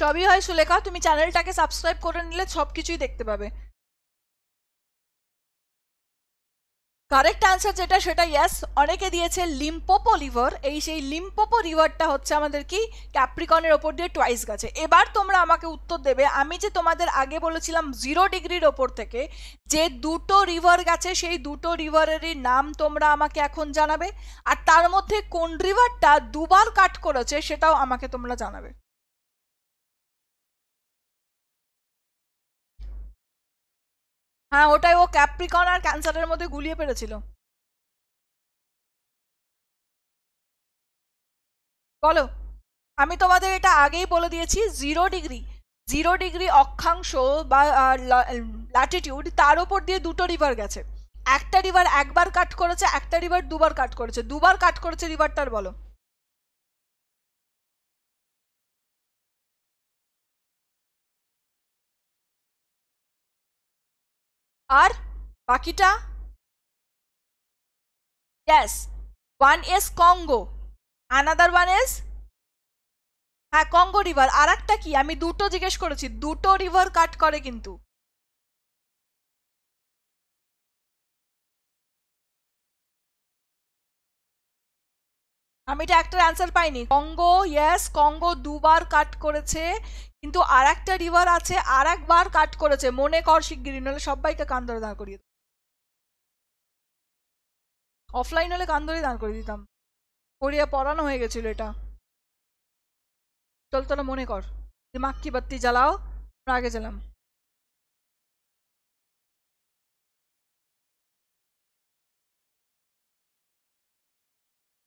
সবই হয় সুলেখা তুমি চ্যানেলটাকে সাবস্ক্রাইব করে নিলে সব কিছুই দেখতে পাবে কারেক্ট আনসার যেটা সেটা ইয়াস অনেকে দিয়েছে লিম্পোপো রিভার এই সেই লিম্পোপো রিভারটা হচ্ছে আমাদের কি ক্যাপ্রিকনের ওপর দিয়ে টয়েস গেছে এবার তোমরা আমাকে উত্তর দেবে আমি যে তোমাদের আগে বলেছিলাম জিরো ডিগ্রির ওপর থেকে যে দুটো রিভার গেছে সেই দুটো রিভারেরই নাম তোমরা আমাকে এখন জানাবে আর তার মধ্যে কোন রিভারটা দুবার কাট করেছে সেটাও আমাকে তোমরা জানাবে হ্যাঁ ওটাই ও ক্যাপ্রিকন আর ক্যান্সারের মধ্যে গুলিয়ে পেরেছিল বলো আমি তোমাদের এটা আগেই বলে দিয়েছি জিরো ডিগ্রি জিরো ডিগ্রি অক্ষাংশ বা ল্যাটিটিউড তার ওপর দিয়ে দুটো রিভার গেছে একটা রিভার একবার কাট করেছে একটা রিভার দুবার কাট করেছে দুবার কাট করেছে রিভারটার বলো আর বাকিটা yes one is Congo another one is হ্যাঁ কঙ্গো রিভার আর একটা কি আমি দুটো জিজ্ঞেস করেছি দুটো রিভার কাট করে কিন্তু আমি এটা একটার অ্যান্সার পাইনি কঙ্গো ইয়াস কঙ্গো দুবার কাট করেছে কিন্তু আর একটা রিভার আছে আর একবার কাট করেছে মনে কর শিগগিরি নাহলে সবাইকে কান ধরে দাঁড় করিয়ে অফলাইন হলে কান ধরে দাঁড় করিয়ে দিতাম করিয়া পড়ানো হয়ে গেছিল এটা চল তোরা মনে কর মাক্কি বাত্তি জ্বালাও আমরা আগে জ্বালাম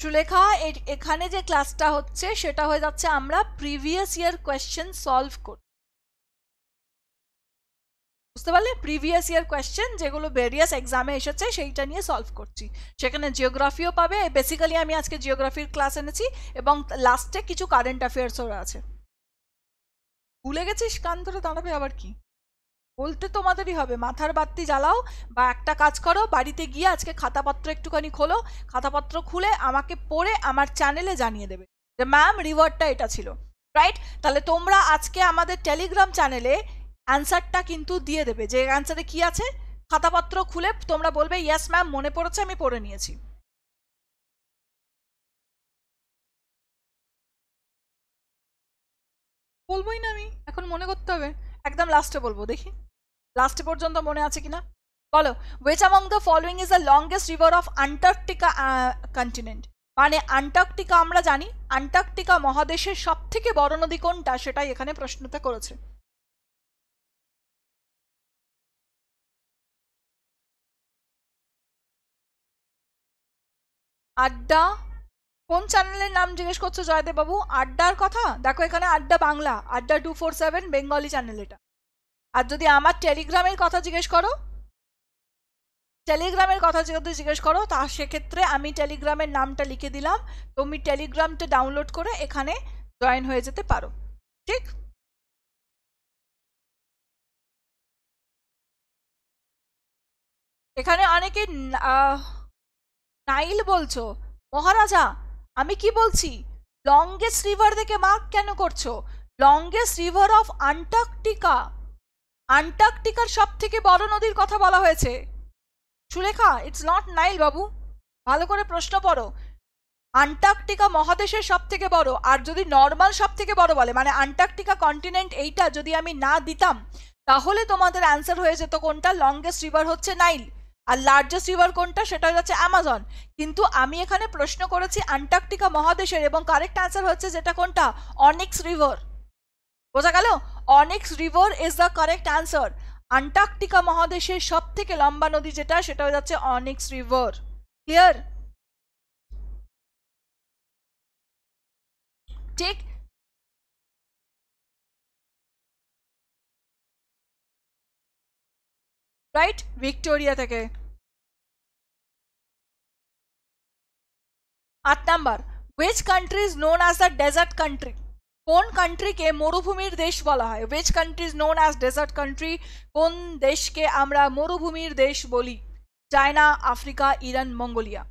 সুলেখা এখানে যে ক্লাসটা হচ্ছে সেটা হয়ে যাচ্ছে আমরা প্রিভিয়াস ইয়ার কোয়েশ্চেন সলভ করি বুঝতে পারলে প্রিভিয়াস ইয়ার কোয়েশ্চেন যেগুলো ভেরিয়াস এক্সামে এসেছে সেইটা নিয়ে সলভ করছি সেখানে জিওগ্রাফিও পাবে বেসিক্যালি আমি আজকে জিওগ্রাফির ক্লাস এনেছি এবং লাস্টে কিছু কারেন্ট অ্যাফেয়ার্সও আছে ভুলে গেছিস কান ধরে দাঁড়াবে আবার কি বলতে তোমাদেরই হবে মাথার বাত্তি জ্বালাও বা একটা কাজ করো বাড়িতে গিয়ে আজকে খাতাপত্র একটুখানি খোলো খাতাপত্র খুলে আমাকে পড়ে আমার চ্যানেলে জানিয়ে দেবে যে ম্যাম রিওয়ার্ডটা এটা ছিল রাইট তাহলে তোমরা আজকে আমাদের টেলিগ্রাম চ্যানেলে অ্যান্সারটা কিন্তু দিয়ে দেবে যে অ্যান্সারে কি আছে খাতাপত্র খুলে তোমরা বলবে ইয়াস ম্যাম মনে পড়েছে আমি পড়ে নিয়েছি বলবোই না আমি এখন মনে করতে হবে একদম লাস্টে বলবো দেখি লাস্ট পর্যন্ত মনে আছে কিনা বলো which among the following is the longest river of Antarctica continent মানে আন্টার্কটিকা আমরা জানি আন্টার্কটিকা মহাদেশের সব থেকে বড় নদী কোনটা সেটাই এখানে প্রশ্নটা করেছে আড্ডা কোন চ্যানেলের নাম জিজ্ঞেস করছো জয়দেব বাবু আড্ডার কথা দেখো এখানে Adda Bangla Adda two four seven Bengali channel এটা আর যদি আমার টেলিগ্রামের কথা জিজ্ঞেস করো টেলিগ্রামের কথা যদি জিজ্ঞেস করো তা সেক্ষেত্রে আমি টেলিগ্রামের নামটা লিখে দিলাম তুমি টেলিগ্রামটা ডাউনলোড করে এখানে জয়েন হয়ে যেতে পারো ঠিক এখানে অনেকে নাইল বলছো মহারাজা আমি কি বলছি লংগেস্ট রিভার দেখে মার্ক কেন করছো লংগেস্ট রিভার অফ আন্টার্কটিকা আন্টার্কটিকার সব থেকে বড় নদীর কথা বলা হয়েছে সুলেখা ইটস নট নাইল বাবু ভালো করে প্রশ্ন পড়ো আন্টার্কটিকা মহাদেশের সব থেকে বড় আর যদি নর্মাল সব থেকে বড় বলে মানে আন্টার্কটিকা কন্টিনেন্ট এইটা যদি আমি না দিতাম তাহলে তোমাদের অ্যান্সার হয়ে যেত কোনটা লংগেস্ট রিভার হচ্ছে নাইল আর লার্জেস্ট রিভার কোনটা সেটা হচ্ছে অ্যামাজন কিন্তু আমি এখানে প্রশ্ন করেছি আন্টার্কটিকা মহাদেশের এবং কারেক্ট অ্যান্সার হচ্ছে যেটা কোনটা অনিক্স রিভার বোঝা গেল Onyx river is the correct answer Antarctica মহাদেশের সব থেকে লম্বা নদী যেটা সেটা হয়ে যাচ্ছে অনেক্স রিভার ক্লিয়ার ঠিক রাইট ভিক্টোরিয়া থেকে আট number which country is known as the desert country কোন কান্ট্রিকে মরুভূমির দেশ বলা হয় which country is known as desert country কোন দেশকে আমরা মরুভূমির দেশ বলি চায়না আফ্রিকা ইরান মঙ্গোলিয়া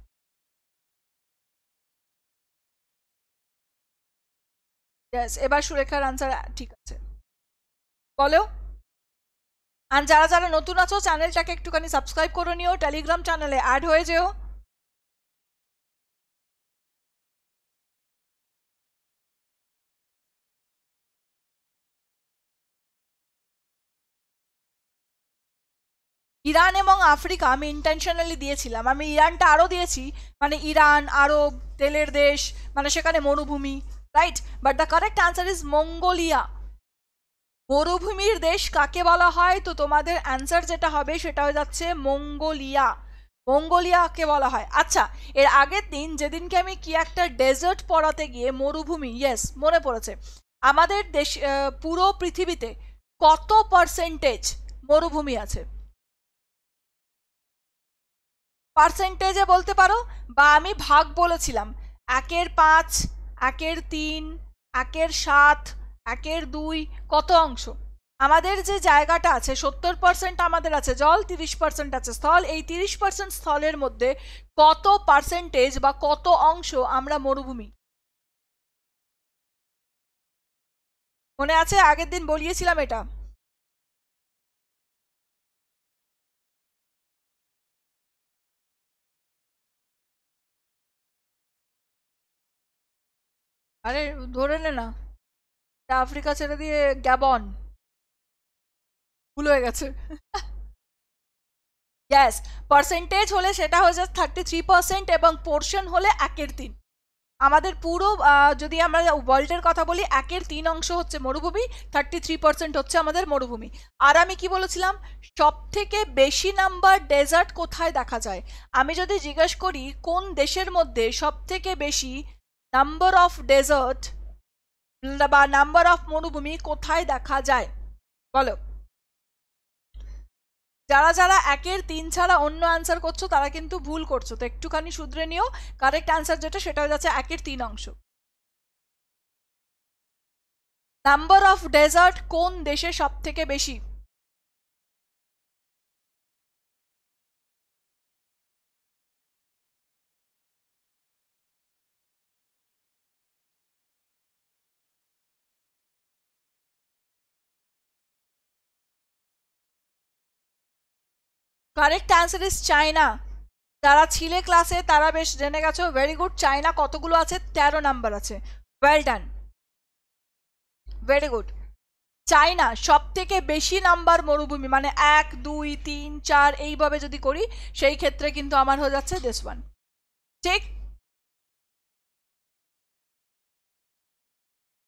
এবার সুরেখার আনসার ঠিক আছে বলো আর যারা যারা নতুন আছো চ্যানেলটাকে একটুখানি সাবস্ক্রাইব করে নিও টেলিগ্রাম চ্যানেলে অ্যাড হয়ে যেও ইরান এবং আফ্রিকা আমি ইন্টেনশনালি দিয়েছিলাম আমি ইরানটা আরও দিয়েছি মানে ইরান আরব তেলের দেশ মানে সেখানে মরুভূমি right but the correct answer is Mongolia মরুভূমির দেশ কাকে বলা হয় তো তোমাদের অ্যান্সার যেটা হবে সেটা হয়ে যাচ্ছে মঙ্গোলিয়া মঙ্গোলিয়াকে বলা হয় আচ্ছা এর আগের দিন যেদিনকে আমি কি একটা ডেজার্ট পড়াতে গিয়ে মরুভূমি ইয়েস মনে পড়েছে আমাদের দেশ পুরো পৃথিবীতে কত পার্সেন্টেজ মরুভূমি আছে পার্সেন্টেজে বলতে পারো বা আমি ভাগ বলেছিলাম একের পাঁচ একের তিন একের সাত একের দুই কত অংশ আমাদের যে জায়গাটা আছে সত্তর পার্সেন্ট আমাদের আছে জল তিরিশ পার্সেন্ট আছে স্থল এই তিরিশ পার্সেন্ট স্থলের মধ্যে কত পার্সেন্টেজ বা কত অংশ আমরা মরুভূমি মনে আছে আগের দিন বলিয়েছিলাম এটা আরে ধরে নে না আফ্রিকা ছেড়ে দিয়ে গ্যাবন ভুল হয়ে গেছে ইয়াস পার্সেন্টেজ হলে সেটা হয়ে যায় থার্টি থ্রি পার্সেন্ট এবং পোর্শন হলে একের তিন আমাদের পুরো যদি আমরা ওয়ার্ল্ডের কথা বলি একের তিন অংশ হচ্ছে মরুভূমি থার্টি থ্রি পার্সেন্ট হচ্ছে আমাদের মরুভূমি আর আমি কি বলেছিলাম সব থেকে বেশি নাম্বার ডেজার্ট কোথায় দেখা যায় আমি যদি জিজ্ঞেস করি কোন দেশের মধ্যে সব থেকে বেশি নাম্বার অফ ডেজার্ট বা নাম্বার অফ মরুভূমি কোথায় দেখা যায় বলো যারা যারা একের তিন ছাড়া অন্য অ্যান্সার করছো তারা কিন্তু ভুল করছো তো একটুখানি শুধরে নিও কারেক্ট অ্যান্সার যেটা সেটা হয়ে যাচ্ছে একের তিন অংশ নাম্বার অফ ডেজার্ট কোন দেশে সব থেকে বেশি কারেক্ট অ্যান্সার ইজ চায়না যারা ছিলে ক্লাসে তারা বেশ জেনে গেছো ভেরি গুড চায়না কতগুলো আছে তেরো নাম্বার আছে well done very good China সব থেকে বেশি নাম্বার মরুভূমি মানে এক দুই তিন চার এইভাবে যদি করি সেই ক্ষেত্রে কিন্তু আমার হয়ে যাচ্ছে দেশ ওয়ান ঠিক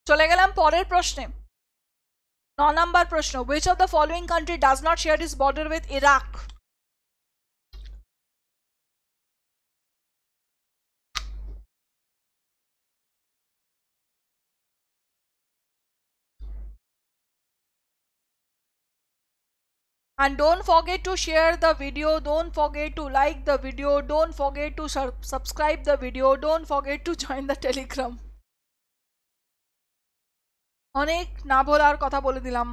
চলে গেলাম পরের প্রশ্নে ন নাম্বার প্রশ্ন which of the following country does not share is border with Iraq and don't forget to share the video don't forget to like the video don't forget to subscribe the video don't forget to join the telegram अनेक ना বলার कथा बोले दिलाम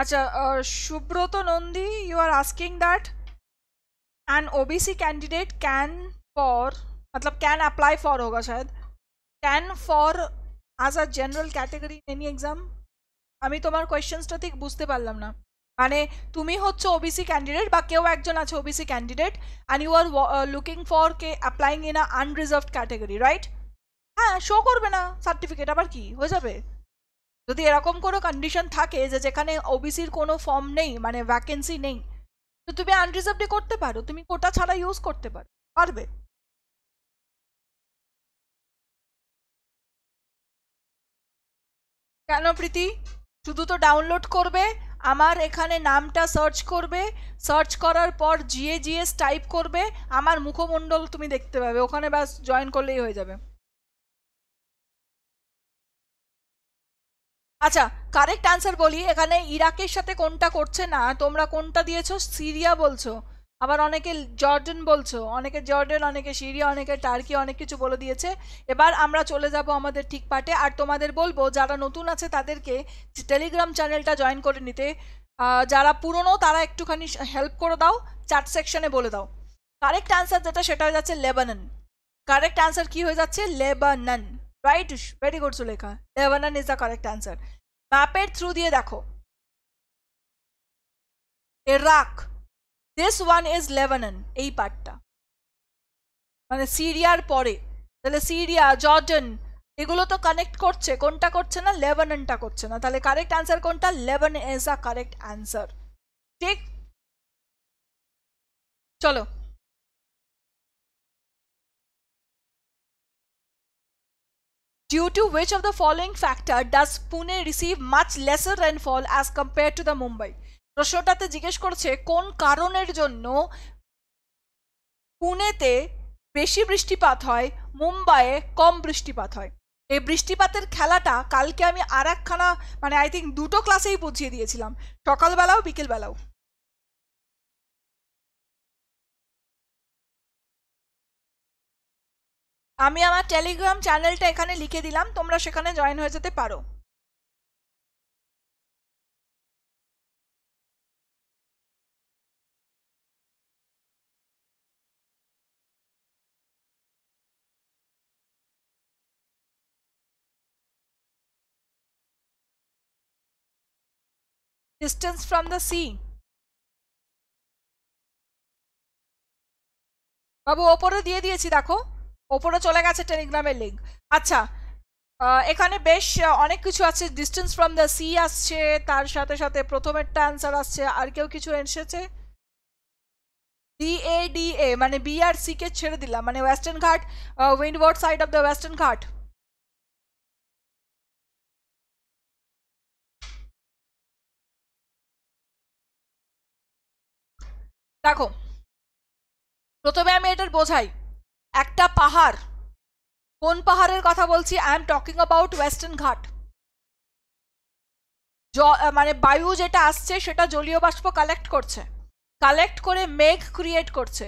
আচ্ছা Subrata Nandi you are asking that an OBC candidate can for মতলব can apply for হোক শায়দ can for as a general category any exam আমি তোমার কোয়েশ্চেন্সটা ঠিক বুঝতে পারলাম না মানে তুমি হচ্ছে ওবিসি ক্যান্ডিডেট বা কেউ একজন আছে OBC candidate and you are looking for কে applying in a unreserved category right হ্যাঁ শো করবে না সার্টিফিকেট আবার কি হয়ে যাবে যদি এরকম কোনো কন্ডিশন থাকে যে যেখানে ওবিসির কোনো ফর্ম নেই মানে ভ্যাকেন্সি নেই তো তুমি আনরিজার্ভডে করতে পারো তুমি কোটা ছাড়া ইউজ করতে পারো পারবে কেন প্রীতি শুধু তো ডাউনলোড করবে আমার এখানে নামটা সার্চ করবে সার্চ করার পর জিএ জিএস টাইপ করবে আমার মুখমণ্ডল তুমি দেখতে পাবে ওখানে ব্যাস জয়েন করলেই হয়ে যাবে আচ্ছা কারেক্ট আনসার বলি এখানে ইরাকের সাথে কোনটা করছে না তোমরা কোনটা দিয়েছো সিরিয়া বলছো আবার অনেকে জর্ডন বলছো অনেকে জর্ডন অনেকে সিরিয়া অনেকে টার্কি অনেক কিছু বলে দিয়েছে এবার আমরা চলে যাব আমাদের ঠিক পাটে আর তোমাদের বলবো যারা নতুন আছে তাদেরকে টেলিগ্রাম চ্যানেলটা জয়েন করে নিতে যারা পুরনো তারা একটুখানি হেল্প করে দাও চার্ট সেকশনে বলে দাও কারেক্ট আনসার যেটা সেটা হয়ে যাচ্ছে লেবানন কারেক্ট আনসার কি হয়ে যাচ্ছে Lebanon right very good Sulekha Lebanon is the correct answer ম্যাপের থ্রু দিয়ে দেখো Iraq this one is Lebanon এই পার্টটা মানে সিরিয়ার পরে তাহলে সিরিয়া জর্ডন এগুলো তো কানেক্ট করছে কোনটা করছে না লেবাননটা করছে না তাহলে কারেক্ট অ্যান্সার কোনটা Lebanon is the correct answer ঠিক চলো Due to which of the following factor does Pune receive much lesser rainfall as compared to the Mumbai? প্রশ্নটাতে জিজ্ঞেস করছে কোন কারণের জন্য পুনেতে বেশি বৃষ্টিপাত হয় মুম্বাইয়ে কম বৃষ্টিপাত হয় এই বৃষ্টিপাতের খেলাটা কালকে আমি আর একখানা মানে আই থিঙ্ক দুটো ক্লাসেই বুঝিয়ে দিয়েছিলাম সকালবেলাও বিকেলবেলাও আমি আমার টেলিগ্রাম চ্যানেলটা এখানে লিখে দিলাম তোমরা সেখানে জয়েন হয়ে যেতে পারো distance from the sea. বাবু ওপরে দিয়ে দিয়েছি দেখো ওপরে চলে গেছে টেলিগ্রামের লিঙ্ক আচ্ছা এখানে বেশ অনেক কিছু আছে ডিস্টেন্স ফ্রম দ্য সি আসছে তার সাথে সাথে প্রথমেরটা অ্যান্সার আসছে আর কেউ কিছু এসেছে ডিএডিএ মানে বি আর সি কে ছেড়ে দিলাম মানে western Ghat windward side of the western Ghat দেখো প্রথমে আমি এটার বোঝাই একটা পাহাড় কোন পাহাড়ের কথা বলছি I am talking about western Ghat মানে বায়ু যেটা আসছে সেটা জলীয় বাষ্প কালেক্ট করছে কালেক্ট করে মেঘ ক্রিয়েট করছে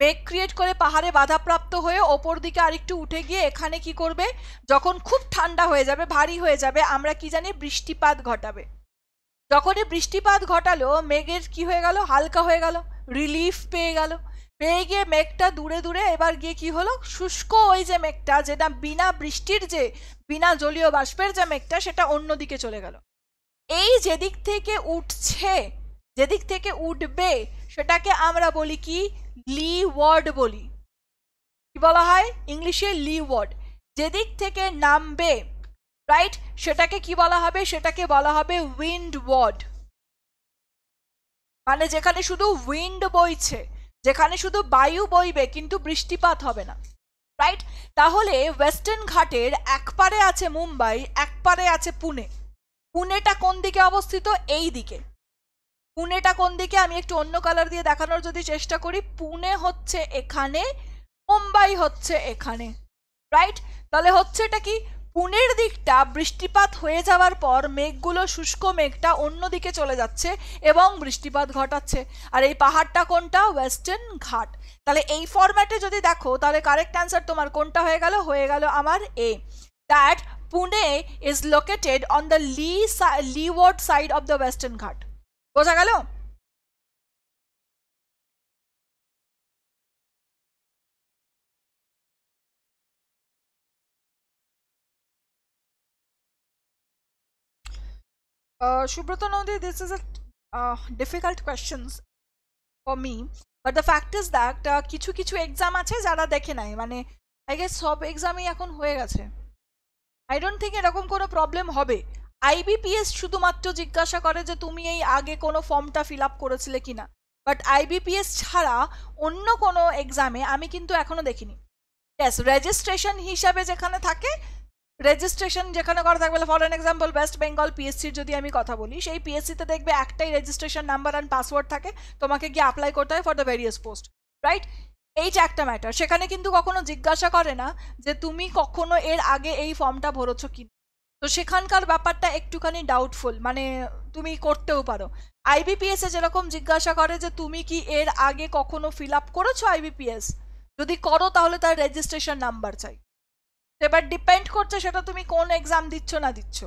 মেঘ ক্রিয়েট করে পাহাড়ে বাধাপ্রাপ্ত হয়ে ওপর দিকে আরেকটু উঠে গিয়ে এখানে কি করবে যখন খুব ঠান্ডা হয়ে যাবে ভারী হয়ে যাবে আমরা কি জানি বৃষ্টিপাত ঘটাবে যখনই বৃষ্টিপাত ঘটালো মেঘের কি হয়ে গেল হালকা হয়ে গেল রিলিফ পেয়ে গেল পেয়ে গিয়ে মেঘটা দূরে দূরে এবার গিয়ে কি হলো শুষ্ক ওই যে মেঘটা যেটা বিনা বৃষ্টির যে বিনা জলীয় বাষ্পের যে মেঘটা সেটা অন্যদিকে চলে গেল এই যেদিক থেকে উঠছে যেদিক থেকে উঠবে সেটাকে আমরা বলি কি লি ওয়ার্ড বলি কি বলা হয় ইংলিশে লি ওয়ার্ড যেদিক থেকে নামবে রাইট সেটাকে কি বলা হবে সেটাকে বলা হবে উইন্ড ওয়ার্ড মানে যেখানে শুধু উইন্ড বইছে যেখানে শুধু বায়ু বইবে কিন্তু বৃষ্টিপাত হবে না রাইট তাহলে ওয়েস্টার্ন ঘাটের এক পারে আছে মুম্বাই এক পারে আছে পুনে পুনেটা কোন দিকে অবস্থিত এই দিকে পুনেটা কোন দিকে আমি একটু অন্য কালার দিয়ে দেখানোর যদি চেষ্টা করি পুনে হচ্ছে এখানে মুম্বাই হচ্ছে এখানে রাইট তাহলে হচ্ছে এটা কি পুনের দিকটা বৃষ্টিপাত হয়ে যাওয়ার পর মেঘগুলো শুষ্ক মেঘটা অন্যদিকে চলে যাচ্ছে এবং বৃষ্টিপাত ঘটাচ্ছে আর এই পাহাড়টা কোনটা ওয়েস্টার্ন ঘাট তাহলে এই ফরম্যাটে যদি দেখো তাহলে কারেক্ট অ্যান্সার তোমার কোনটা হয়ে গেল হয়ে গেল আমার a that Pune is located on the lee leeward side of the western Ghat বোঝা গেল Uh, Shubhrata Nandi, this is a uh, difficult questions for me. But the fact is that uh, কিছু কিছু এক্সাম আছে যারা দেখে নাই মানে আই গেস সব এক্সামই এখন হয়ে গেছে আই ডোন্ট থিঙ্ক এরকম কোনো প্রবলেম হবে আইবিপিএস শুধুমাত্র জিজ্ঞাসা করে যে তুমি এই আগে কোনো ফর্মটা ফিল আপ করেছিলে কি না বাট আইবিপিএস ছাড়া অন্য কোনো এক্সামে আমি কিন্তু এখনও দেখিনি ইয়েস রেজিস্ট্রেশন হিসাবে যেখানে থাকে রেজিস্ট্রেশন যেখানে করা থাকবে for an example West Bengal পিএসসির যদি আমি কথা বলি সেই পিএসসিতে দেখবে একটাই রেজিস্ট্রেশন নাম্বার অ্যান্ড পাসওয়ার্ড থাকে তোমাকে গিয়ে অ্যাপ্লাই করতে হয় for the various post right এইটা একটা ম্যাটার সেখানে কিন্তু কখনো জিজ্ঞাসা করে না যে তুমি কখনো এর আগে এই ফর্মটা ভরেছো কি তো সেখানকার ব্যাপারটা একটুখানি ডাউটফুল মানে তুমি করতেও পারো আইবিপিএসে যেরকম জিজ্ঞাসা করে যে তুমি কি এর আগে কখনো ফিল আপ করেছো আইবিপিএস যদি করো তাহলে তার রেজিস্ট্রেশন নাম্বার চাই এবার ডিপেন্ড করছে সেটা তুমি কোন এক্সাম দিচ্ছ না দিচ্ছ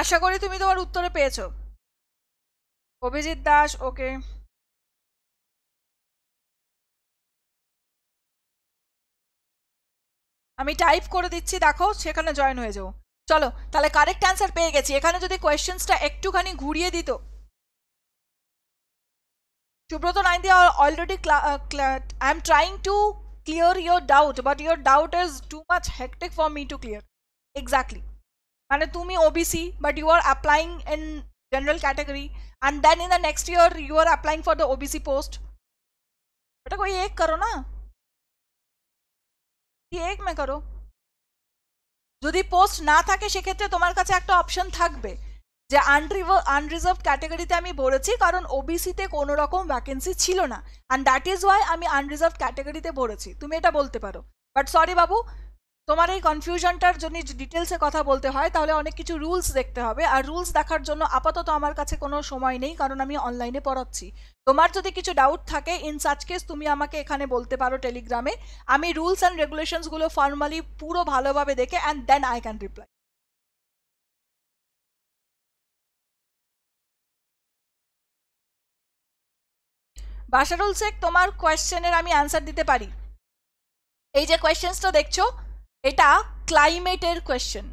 আশা করি তুমি তোমার উত্তরে পেয়েছ অভিজিৎ দাস ওকে আমি টাইপ করে দিচ্ছি দেখো সেখানে জয়েন হয়ে যাও চলো তাহলে কারেক্ট অ্যান্সার পেয়ে গেছি এখানে যদি কোয়েশ্চেন্সটা একটুখানি ঘুরিয়ে দিত Shubhrato Naindia already I am trying to clear your doubt but your doubt is too much hectic for me to clear. Exactly. And to me OBC but you are applying in general category and then in the next year you are applying for the OBC post. बेटा कोई एक करो ना ये एक में करो যদি পোস্ট না থাকে সেক্ষেত্রে তোমার কাছে একটা অপশন থাকবে যে আনরিভ আনরিজার্ভ ক্যাটাগরিতে আমি ভরেছি কারণ ওবিসিতে কোনো রকম ভ্যাকেন্সি ছিল না অ্যান্ড দ্যাট ইজ ওয়াই আমি আনরিজার্ভ ক্যাটাগরিতে ভরেছি তুমি এটা বলতে পারো বাট সরি বাবু তোমার এই কনফিউশনটার জন্য ডিটেলসে কথা বলতে হয় তাহলে অনেক কিছু রুলস দেখতে হবে আর রুলস দেখার জন্য আপাতত আমার কাছে কোনো সময় নেই কারণ আমি অনলাইনে পড়াচ্ছি তোমার যদি কিছু ডাউট থাকে ইন সাচ কেস তুমি আমাকে এখানে বলতে পারো টেলিগ্রামে আমি রুলস অ্যান্ড রেগুলেশনসগুলো ফর্মালি পুরো ভালোভাবে দেখে and then I can reply Basarul Sheikh তোমার কোয়েশ্চেনের আমি অ্যান্সার দিতে পারি এই যে কোয়েশ্চেন্সটা দেখছো এটা ক্লাইমেটের কোয়েশ্চেন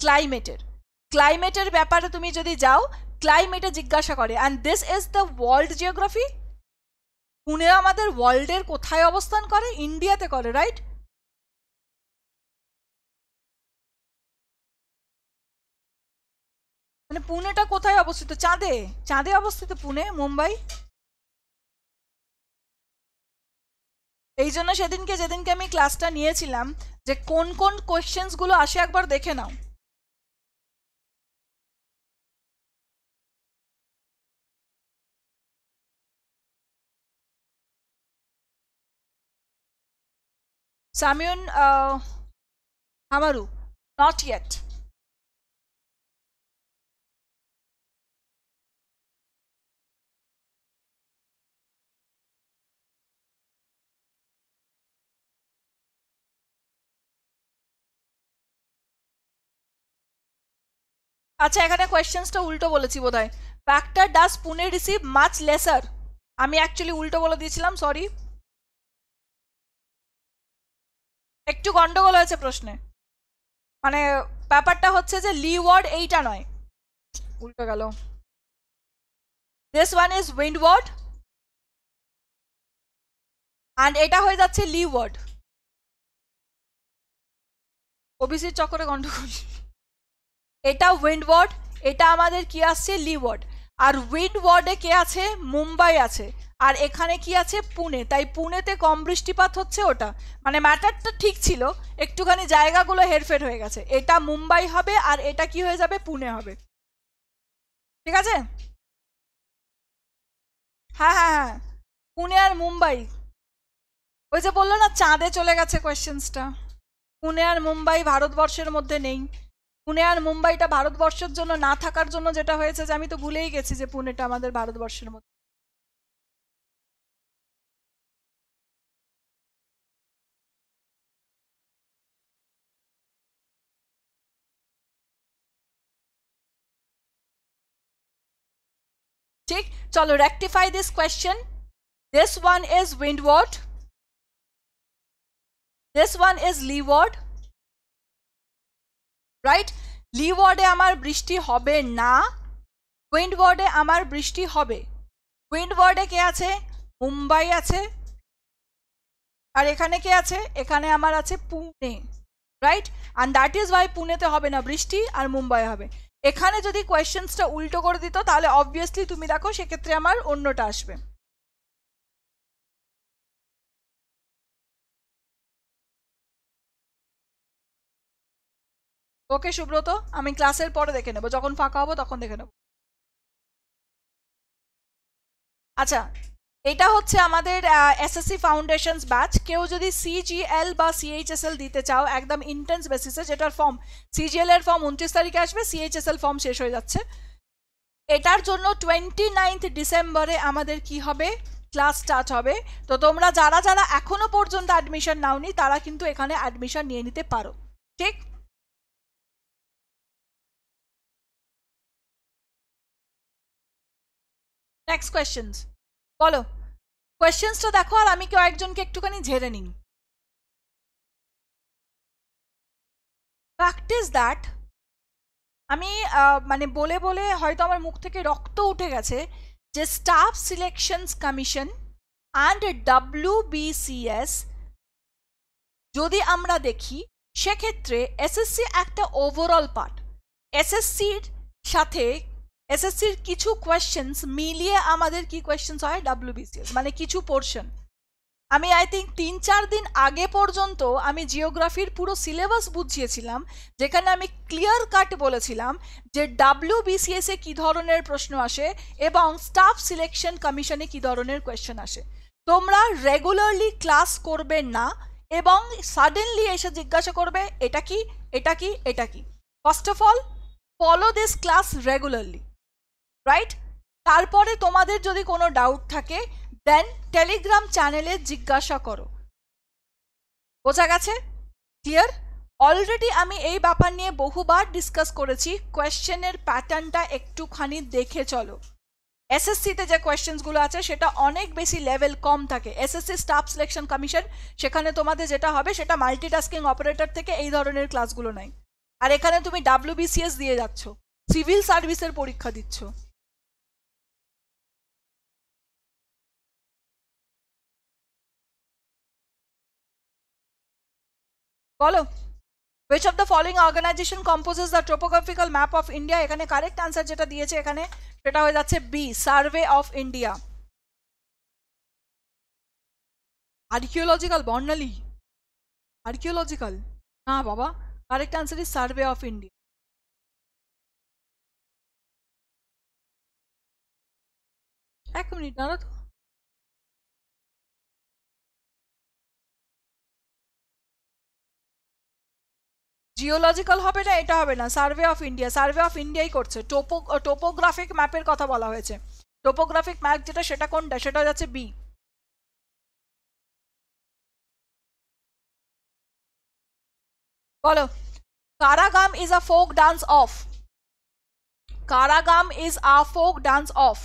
ক্লাইমেটের ক্লাইমেটের ব্যাপারে তুমি যদি যাও ক্লাইমেটে জিজ্ঞাসা করে and this is the world geography Pune আমাদের ওয়ার্ল্ডের কোথায় অবস্থান করে ইন্ডিয়াতে করে রাইট মানে পুনেটা কোথায় অবস্থিত চাঁদে চাঁদে অবস্থিত পুনে মুম্বাই এই জন্য সেদিনকে যেদিনকে আমি ক্লাসটা নিয়েছিলাম যে কোন কোন কোয়েশ্চেন্সগুলো আসে একবার দেখে নাও সামিউন হামারু নট ইয়েট আচ্ছা এখানে কোয়েশ্চেন্সটা উল্টো বলেছি বোধ হয় factor does Pune receive much lesser আমি অ্যাকচুয়ালি উল্টো বলে দিয়েছিলাম সরি একটু গন্ডগোল হয়েছে প্রশ্নে মানে ব্যাপারটা হচ্ছে যে লিওয়ার্ড এইটা নয় উল্টো গেল this one is windward and এটা হয়ে যাচ্ছে লিওয়ার্ড ওবিসির চক্করে গন্ডগোল এটা উইন্ডওয়ার্ড এটা আমাদের কি আসছে লিওয়ার্ড আর উইন্ডওয়ার্ডে কে আছে মুম্বাই আছে আর এখানে কি আছে পুনে তাই পুনেতে কম বৃষ্টিপাত হচ্ছে ওটা মানে ম্যাটারটা ঠিক ছিল একটুখানি জায়গাগুলো হেরফের হয়ে গেছে এটা মুম্বাই হবে আর এটা কি হয়ে যাবে পুনে হবে ঠিক আছে হ্যাঁ হ্যাঁ হ্যাঁ পুনে আর মুম্বাই ওই যে বললো না চাঁদে চলে গেছে কোয়েশ্চেন্সটা পুনে আর মুম্বাই ভারতবর্ষের মধ্যে নেই পুনে আর মুম্বাইটা ভারতবর্ষের জন্য না থাকার জন্য যেটা হয়েছে যে আমি তো ভুলেই গেছি যে পুনেটা আমাদের ভারতবর্ষের মধ্যে ঠিক চলো rectify this question this one is windward this one is leeward right লিওয়ার্ডে আমার বৃষ্টি হবে না উইন্ডওয়ার্ডে আমার বৃষ্টি হবে উইন্ডওয়ার্ডে কে আছে মুম্বাই আছে আর এখানে কে আছে এখানে আমার আছে Pune right and that is why পুনেতে হবে না বৃষ্টি আর মুম্বাই হবে এখানে যদি কোয়েশ্চেন্সটা উল্টো করে দিত তাহলে অবভিয়াসলি তুমি দেখো সেক্ষেত্রে আমার অন্যটা আসবে ওকে সুব্রত আমি ক্লাসের পরে দেখে নেবো যখন ফাঁকা হবো তখন দেখে নেবো আচ্ছা এটা হচ্ছে আমাদের এসএসসি ফাউন্ডেশনস ব্যাচ কেউ যদি সিজিএল বা সিএইচএসএল দিতে চাও একদম ইন্টেন্স বেসিসে যেটার ফর্ম সিজিএল এর ফর্ম উনত্রিশ তারিখে আসবে সিএইচএসএল ফর্ম শেষ হয়ে যাচ্ছে এটার জন্য টোয়েন্টি নাইন্থ ডিসেম্বরে আমাদের কি হবে ক্লাস স্টার্ট হবে তো তোমরা যারা যারা এখনও পর্যন্ত অ্যাডমিশন নাওনি তারা কিন্তু এখানে অ্যাডমিশন নিয়ে নিতে পারো ঠিক নেক্সট কোয়েশ্চেন্স বলো কোয়েশ্চেন্সটা দেখো আর আমি কয়েকজনকে একটুখানি ঝেড়ে নিই ইজ দ্যাট আমি মানে বলে বলে হয়তো আমার মুখ থেকে রক্ত উঠে গেছে যে staff selections commission and W BCS যদি আমরা দেখি সেক্ষেত্রে এসএসসি একটা ওভারঅল পার্ট এসএসসির সাথে এসএসসির কিছু কোয়েশ্চেন্স মিলিয়ে আমাদের কি কোয়েশ্চেন্স হয় ডাব্লিউবিসিএস মানে কিছু পোর্শন আমি আই থিঙ্ক তিন চার দিন আগে পর্যন্ত আমি জিওগ্রাফির পুরো সিলেবাস বুঝিয়েছিলাম যেখানে আমি ক্লিয়ার কাট বলেছিলাম যে ডাব্লিউ বিসিএসে কী ধরনের প্রশ্ন আসে এবং স্টাফ সিলেকশন কমিশনে কী ধরনের কোয়েশ্চেন আসে তোমরা রেগুলারলি ক্লাস করবে না এবং সাডেনলি এসে জিজ্ঞাসা করবে এটা কি এটা কি এটা কি first of all follow this class regularly right তারপরে তোমাদের যদি কোনো ডাউট থাকে দেন টেলিগ্রাম চ্যানেলে জিজ্ঞাসা করো বোঝা গেছে ক্লিয়ার অলরেডি আমি এই ব্যাপার নিয়ে বহুবার ডিসকাস করেছি কোয়েশ্চেনের প্যাটার্নটা একটুখানি দেখে চলো এসএসসিতে যে কোয়েশ্চেনসগুলো আছে সেটা অনেক বেশি লেভেল কম থাকে এসএসসি স্টাফ সিলেকশন কমিশন সেখানে তোমাদের যেটা হবে সেটা মাল্টিটাস্কিং অপারেটর থেকে এই ধরনের ক্লাসগুলো নাই আর এখানে তুমি ডাব্লিউবিসিএস দিয়ে যাচ্ছ সিভিল সার্ভিসের পরীক্ষা দিচ্ছ বলো which of the following organisation composes the topographical map of India এখানে কারেক্ট অ্যান্সার যেটা দিয়েছে এখানে সেটা হয়ে যাচ্ছে B survey of India archaeological Barnali archaeological না বাবা correct answer is survey of India এক মিনিট দাঁড়া তো জিওলজিক্যাল হবে না এটা হবে না survey of India survey of ইন্ডিয়াই করছে টোপো টোপোগ্রাফিক ম্যাপের কথা বলা হয়েছে টোপোগ্রাফিক ম্যাপ যেটা সেটা কোনটা সেটা যাচ্ছে বি বলো Karagam is a folk dance of Karagam is a folk dance of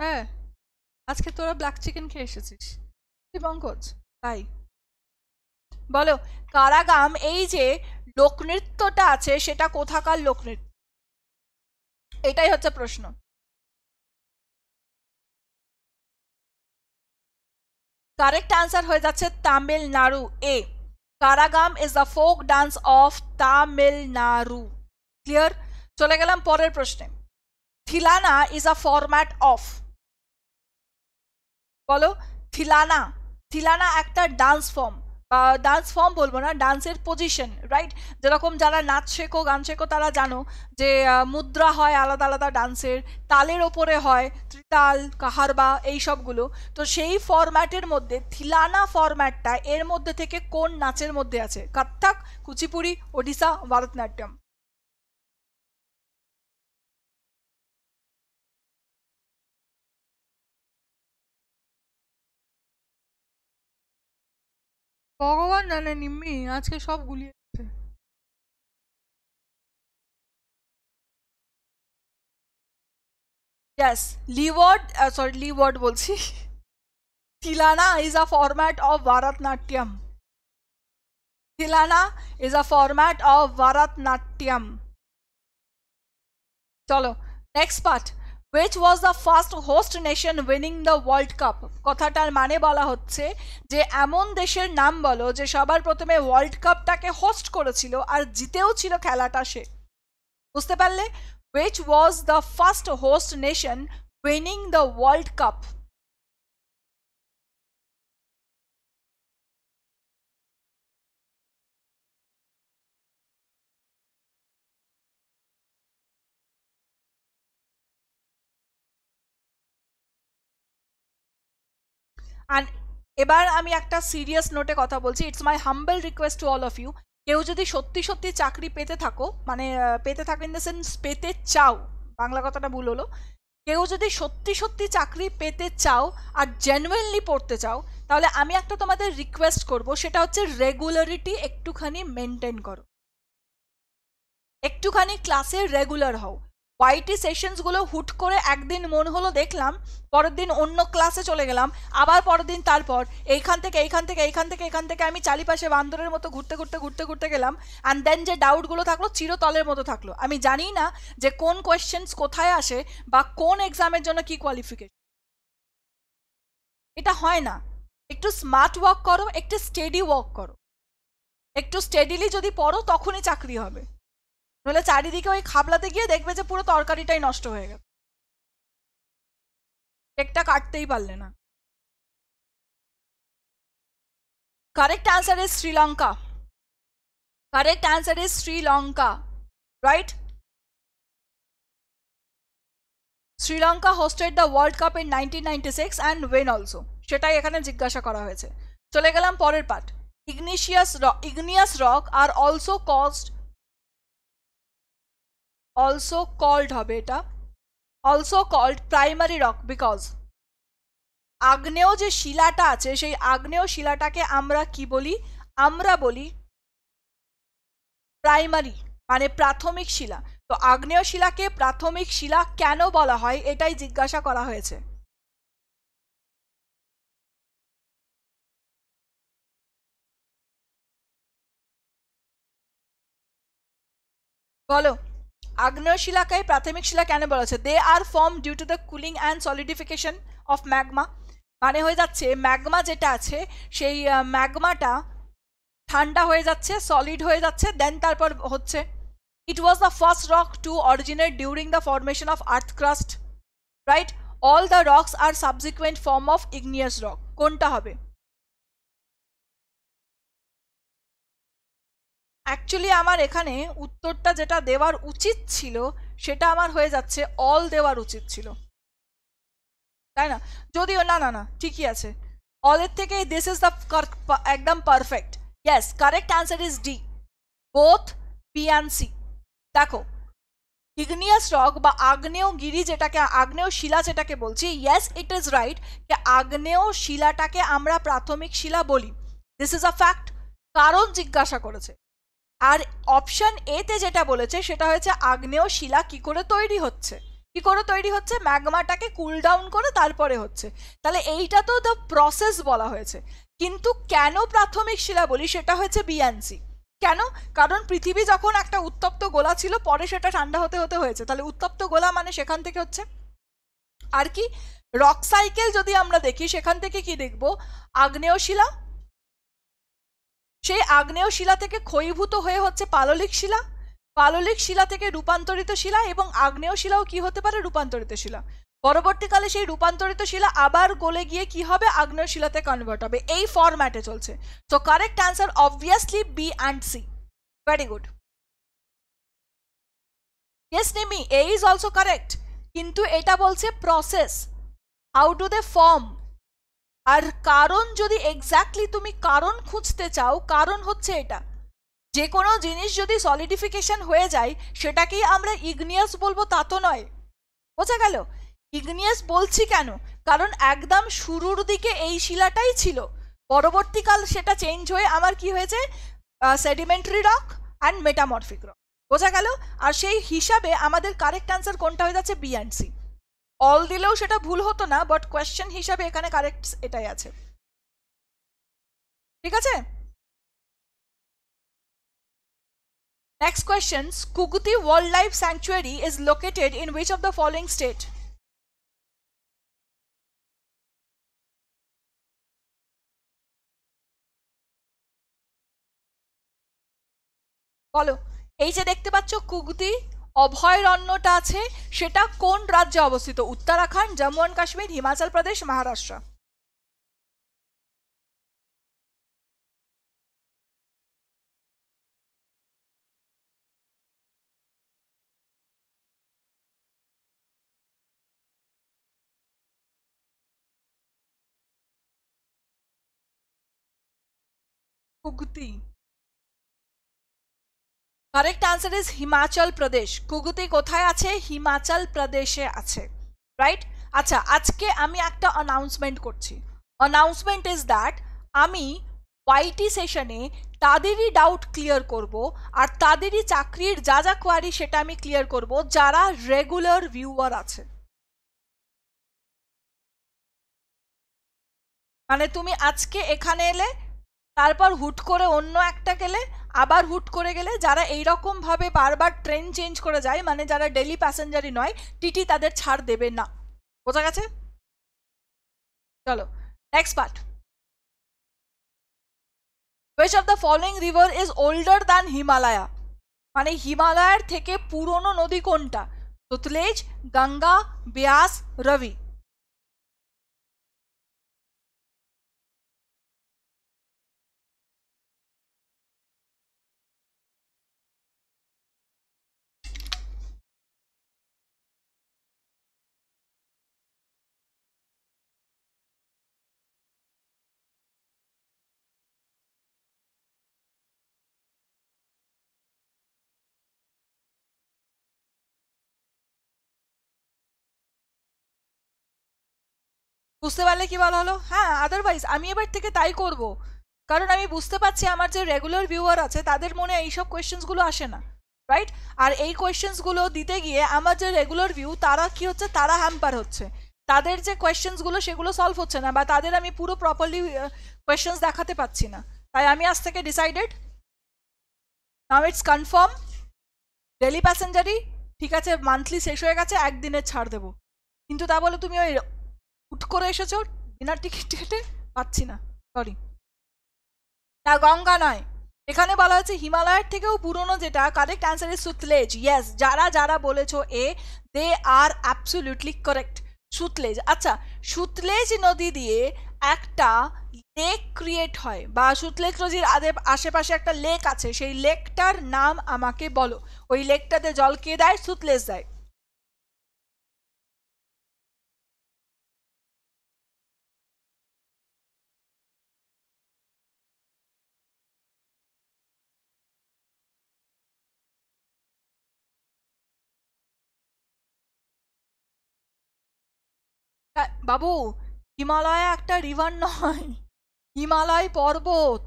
হ্যাঁ আজকে তোরা ব্ল্যাক চিকেন খেয়ে এসেছিস পঙ্কজ তাই বলো কারাগাম এই যে লোকনৃত্যটা আছে সেটা কোথাকার লোকনৃত্য এটাই হচ্ছে প্রশ্ন কারেক্ট আনসার হয়ে যাচ্ছে তামিলনাড়ু এ Karagam is the folk dance of Tamil Nadu clear চলে গেলাম পরের প্রশ্নে Thillana is a format of বলো থিলানা থিলানা একটা ডান্স ফর্ম ডান্স ফর্ম বলবো না ডান্সের পজিশন রাইট যেরকম যারা নাচ শেখো গান শেখো তারা জানো যে মুদ্রা হয় আলাদা আলাদা ডান্সের তালের ওপরে হয় ত্রিতাল কাহারবা এই সবগুলো তো সেই ফরম্যাটের মধ্যে থিলানা ফরম্যাটটা এর মধ্যে থেকে কোন নাচের মধ্যে আছে কত্থক কুচিপুড়ি ওডিশা ভারতনাট্যম ভগবান জানে নিম্মি আজকে সব গুলিয়ে গেছে yes leeward uh, sorry leeward bolchi tilana is a format of bharatnatyam tilana is a format of bharatnatyam chalo next part which was the first host nation winning the world cup কথাটার মানে বলা হচ্ছে যে এমন দেশের নাম বলো যে সবার প্রথমে ওয়ার্ল্ড কাপটাকে হোস্ট করেছিল আর জিতেও ছিল খেলাটা সে বুঝতে পারলে which was the first host nation winning the world cup and এবার আমি একটা সিরিয়াস নোটে কথা বলছি it's my humble request to all of you কেউ যদি সত্যি সত্যি চাকরি পেতে থাকো মানে পেতে থাকো ইন দ্য সেন্স পেতে চাও বাংলা কথাটা ভুল হলো কেউ যদি সত্যি সত্যি চাকরি পেতে চাও আর জেনুয়েনলি পড়তে চাও তাহলে আমি একটা তোমাদের রিকোয়েস্ট করব সেটা হচ্ছে রেগুলারিটি একটুখানি মেনটেন করো একটুখানি ক্লাসে রেগুলার হও ওয়াইটি সেশনসগুলো হুট করে একদিন মন হলো দেখলাম পরের দিন অন্য ক্লাসে চলে গেলাম আবার পরের দিন তারপর এইখান থেকে এইখান থেকে এইখান থেকে এখান থেকে আমি চারিপাশে বান্দরের মতো ঘুরতে ঘুরতে ঘুরতে ঘুরতে গেলাম অ্যান্ড দেন যে ডাউটগুলো থাকলো চিরতলের মতো থাকলো আমি জানি না যে কোন কোয়েশ্চেন্স কোথায় আসে বা কোন এক্সামের জন্য কি কোয়ালিফিকেশন এটা হয় না একটু স্মার্ট ওয়ার্ক করো একটু স্টেডি ওয়ার্ক করো একটু স্টেডিলি যদি পড়ো তখনই চাকরি হবে নাহলে চারিদিকে ওই খাবলাতে গিয়ে দেখবে যে পুরো তরকারিটাই নষ্ট হয়ে গেছে কেকটা কাটতেই পারলে না correct answer is Sri Lanka correct answer is Sri Lanka right Sri Lanka hosted the world cup in nineteen ninety six and when also সেটাই এখানে জিজ্ঞাসা করা হয়েছে চলে গেলাম পরের part igneous igneous rock are also called also called হবে এটা also called primary rock because আগ্নেয় যে শিলাটা আছে সেই আগ্নেয় শিলাটাকে আমরা কি বলি আমরা বলি প্রাইমারি মানে প্রাথমিক শিলা তো আগ্নেয় শিলাকে প্রাথমিক শিলা কেন বলা হয় এটাই জিজ্ঞাসা করা হয়েছে বলো আগ্নেয়শিলাকে প্রাথমিক শিলা কেন বলা হচ্ছে they are form due to the cooling and solidification of magma মানে হয়ে যাচ্ছে ম্যাগমা যেটা আছে সেই ম্যাগমাটা ঠান্ডা হয়ে যাচ্ছে সলিড হয়ে যাচ্ছে দেন তারপর হচ্ছে it was the first rock to originate during the formation of earth crust right all the rocks are subsequent form of igneous rock কোনটা হবে অ্যাকচুয়ালি আমার এখানে উত্তরটা যেটা দেওয়ার উচিত ছিল সেটা আমার হয়ে যাচ্ছে অল দেওয়ার উচিত ছিল তাই না যদিও না না না ঠিকই আছে অলের থেকে দিস ইজ দ্য একদম perfect yes correct answer is D both P and C দেখো ইগনিয়াস রক বা আগ্নেয় গিরি যেটাকে আগ্নেয় শিলা যেটাকে বলছি ইয়েস ইট ইজ রাইট যে আগ্নেয় শিলাটাকে আমরা প্রাথমিক শিলা বলি দিস ইজ আ ফ্যাক্ট কারণ জিজ্ঞাসা করেছে আর অপশন এতে যেটা বলেছে সেটা হয়েছে আগ্নেয় শিলা কি করে তৈরি হচ্ছে কি করে তৈরি হচ্ছে ম্যাগমাটাকে কুল ডাউন করে তারপরে হচ্ছে তাহলে এইটা তো দ্য প্রসেস বলা হয়েছে কিন্তু কেন প্রাথমিক শিলা বলি সেটা হয়েছে বিএনসি কেন কারণ পৃথিবী যখন একটা উত্তপ্ত গোলা ছিল পরে সেটা ঠান্ডা হতে হতে হয়েছে তাহলে উত্তপ্ত গোলা মানে সেখান থেকে হচ্ছে আর কি রক সাইকেল যদি আমরা দেখি সেখান থেকে কি দেখব আগ্নেয় শিলা সেই আগ্নেয় শিলা থেকে ক্ষয়ীভূত হয়ে হচ্ছে পাললিক শিলা পাললিক শিলা থেকে রূপান্তরিত শিলা এবং আগ্নেয় শিলাও কি হতে পারে রূপান্তরিত শিলা পরবর্তীকালে সেই রূপান্তরিত শিলা আবার গলে গিয়ে কি হবে আগ্নেয় শিলাতে কনভার্ট হবে এই ফরম্যাটে চলছে তো correct answer obviously B and C very good yes নেমি এ ইজ অলসো কারেক্ট কিন্তু এটা বলছে process how do they form are কারণ যদি এক্স্যাক্টলি তুমি কারণ খুঁজতে চাও কারণ হচ্ছে এটা যে কোনো জিনিস যদি সলিডিফিকেশন হয়ে যায় সেটাকেই আমরা ইগনিয়াস বলবো তা তো নয় বোঝা গেল ইগনিয়াস বলছি কেন কারণ একদম শুরুর দিকে এই শিলাটাই ছিল পরবর্তীকাল সেটা চেঞ্জ হয়ে আমার কি হয়েছে sedimentary rock and metamorphic rock বোঝা গেল আর সেই হিসাবে আমাদের কারেক্ট অ্যান্সার কোনটা হয়ে যাচ্ছে বি অ্যান্ড সি অল দিলেও সেটা ভুল হতো না বাট কোয়েশ্চেন হিসাবে এখানে কারেক্ট এটাই আছে ঠিক আছে next question Kugti wildlife sanctuary is located in which of the following state বলো এই যে দেখতে পাচ্ছ কুগতি অভয়ারণ্যটা আছে সেটা কোন রাজ্যে অবস্থিত উত্তরাখণ্ড জম্মু অ্যান্ড কাশ্মীর হিমাচল প্রদেশ মহারাষ্ট্র উগতি correct answer is Himachal Pradesh Kugti কোথায় আছে হিমাচল প্রদেশে আছে রাইট আচ্ছা আজকে আমি একটা অনাউন্সমেন্ট করছি অনাউন্সমেন্ট ইজ দ্যাট আমি ওয়াইটি সেশনে তাদেরই ডাউট ক্লিয়ার করব আর তাদেরই চাকরির যা যা কোয়ারি সেটা আমি ক্লিয়ার করব যারা রেগুলার ভিউয়ার আছে মানে তুমি আজকে এখানে এলে তারপর হুট করে অন্য একটা গেলে আবার হুট করে গেলে যারা এইরকমভাবে বারবার ট্রেন চেঞ্জ করে যায় মানে যারা ডেলি প্যাসেঞ্জারই নয় টিটি তাদের ছাড় দেবে না বোঝা গেছে চলো next part which of the following river is older than Himalaya মানে হিমালয়ের থেকে পুরনো নদী কোনটা সুতলেজ গঙ্গা ব্যাস রবি বুঝতে পারলে কি বলা হলো হ্যাঁ আদারওয়াইজ আমি এবার থেকে তাই করব কারণ আমি বুঝতে পারছি আমার যে রেগুলার ভিউয়ার আছে তাদের মনে এইসব কোয়েশ্চেন্সগুলো আসে না রাইট আর এই কোয়েশ্চেন্সগুলো দিতে গিয়ে আমার যে রেগুলার ভিউ তারা কি হচ্ছে তারা হ্যাম্পার হচ্ছে তাদের যে কোয়েশ্চেন্সগুলো সেগুলো সলভ হচ্ছে না বা তাদের আমি পুরো প্রপারলি কোয়েশ্চেন্স দেখাতে পাচ্ছি না তাই আমি আজ থেকে decided now it's confirm daily প্যাসেঞ্জারই ঠিক আছে মান্থলি শেষ হয়ে গেছে একদিনের ছাড় দেবো কিন্তু তা বলে তুমি ওই হুট করে এসেছ বিনা টিকিট কেটে পাচ্ছি না সরি না গঙ্গা নয় এখানে বলা হয়েছে হিমালয়ের থেকেও পুরনো যেটা correct answer is Sutlej yes যারা যারা বলেছ এ দে আর অ্যাবসুলিউটলি কারেক্ট সুতলেজ আচ্ছা সুতলেজ নদী দিয়ে একটা লেক ক্রিয়েট হয় বা সুতলেজ নদীর আদে আশেপাশে একটা লেক আছে সেই লেকটার নাম আমাকে বলো ওই লেকটাতে জল কে দেয় সুতলেজ দেয় বাবু হিমালয় একটা রিভার নয় হিমালয় পর্বত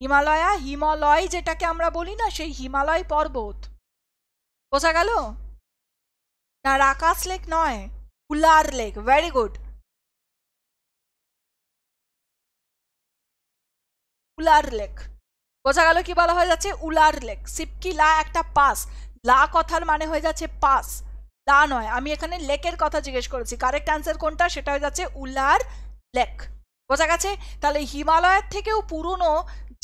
হিমালয়া হিমালয় যেটাকে আমরা বলি না সেই হিমালয় পর্বত বোঝা গেল না আকাশ লেক নয় Wular lake very good Wular lake বোঝা গেল কি বলা হয়ে যাচ্ছে উলার লেক সিপকি লা একটা পাস লা কথার মানে হয়ে যাচ্ছে পাস লা নয় আমি এখানে লেকের কথা জিজ্ঞেস করেছি কারেক্ট অ্যান্সার কোনটা সেটা হয়ে যাচ্ছে উলার লেক বোঝা গেছে তাহলে হিমালয়ের থেকেও পুরনো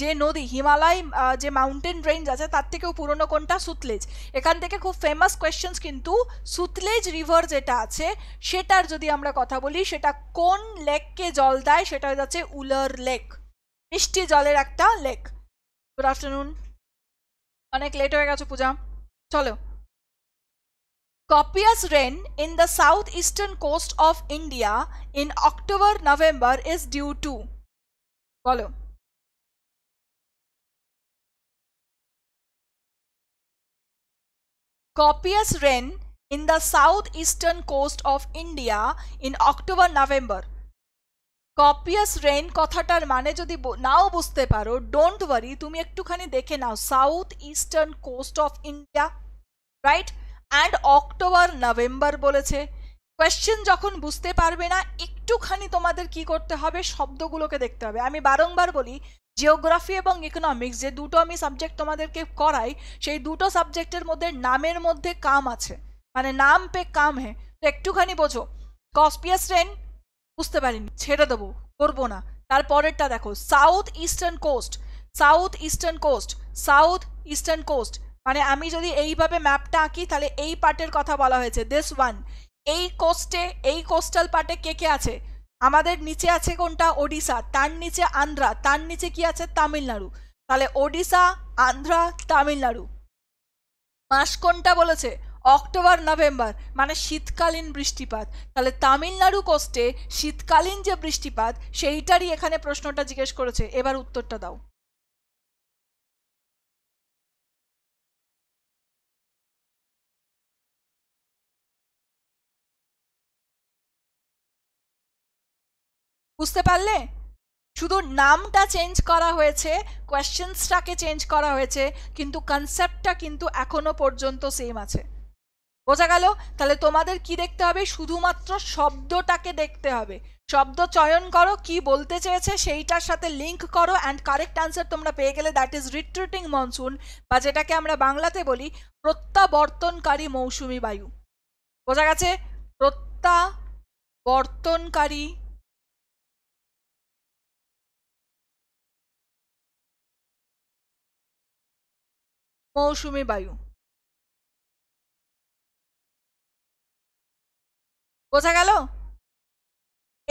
যে নদী হিমালয় যে মাউন্টেন রেঞ্জ আছে তার থেকেও পুরনো কোনটা সুতলেজ এখান থেকে খুব ফেমাস কোয়েশ্চেন্স কিন্তু সুতলেজ রিভার যেটা আছে সেটার যদি আমরা কথা বলি সেটা কোন লেককে জল দেয় সেটা হয়ে যাচ্ছে উলার লেক মিষ্টি জলের একটা লেক গুড আফটারনুন অনেক লেট হয়ে গেছে পূজা চলো Copious rain in the southeastern coast of India in October November is due to follow Copious rain in the southeastern coast of India in October November copious rain কথাটার মানে যদি নাও বুঝতে পারো not worry. তুমি একটুখানি দেখে নাও south eastern coast of India right and October November বলেছে কোয়েশ্চেন যখন বুঝতে পারবে না একটুখানি তোমাদের কি করতে হবে শব্দগুলোকে দেখতে হবে আমি বারংবার বলি জিওগ্রাফি এবং ইকোনমিক্স যে দুটো আমি সাবজেক্ট তোমাদেরকে করাই সেই দুটো সাবজেক্টের মধ্যে নামের মধ্যে কাম আছে মানে নাম পে কাম হে হ্যাঁ। তো একটুখানি বোঝো কসপিয়াস ট্রেন বুঝতে পারিনি ছেড়ে দেবো করবো না তারপরেরটা দেখো south eastern coast south eastern coast south eastern coast মানে আমি যদি এইভাবে ম্যাপটা আঁকি তাহলে এই পার্টের কথা বলা হয়েছে দিস ওয়ান এই কোস্টে এই কোস্টাল পার্টে কে কে আছে আমাদের নিচে আছে কোনটা ওডিশা তার নিচে আন্ধ্রা তার নিচে কি আছে তামিলনাড়ু তাহলে ওডিশা আন্ধ্রা তামিলনাড়ু মাস কোনটা বলেছে অক্টোবর নভেম্বর মানে শীতকালীন বৃষ্টিপাত তাহলে তামিলনাড়ু কোস্টে শীতকালীন যে বৃষ্টিপাত সেইটারই এখানে প্রশ্নটা জিজ্ঞেস করেছে এবার উত্তরটা দাও বুঝতে পারলে শুধু নামটা চেঞ্জ করা হয়েছে কোয়েশ্চেন্সটাকে চেঞ্জ করা হয়েছে কিন্তু কনসেপ্টটা কিন্তু এখনো পর্যন্ত সেম আছে বোঝা গেল তাহলে তোমাদের কি দেখতে হবে শুধুমাত্র শব্দটাকে দেখতে হবে শব্দ চয়ন করো কি বলতে চেয়েছে সেইটার সাথে লিঙ্ক করো অ্যান্ড কারেক্ট অ্যান্সার তোমরা পেয়ে গেলে দ্যাট ইজ রিট্রিটিং মনসুন বা যেটাকে আমরা বাংলাতে বলি প্রত্যাবর্তনকারী মৌসুমি বায়ু বোঝা গেছে প্রত্যাবর্তনকারী মৌসুমি বায়ু বোঝা গেল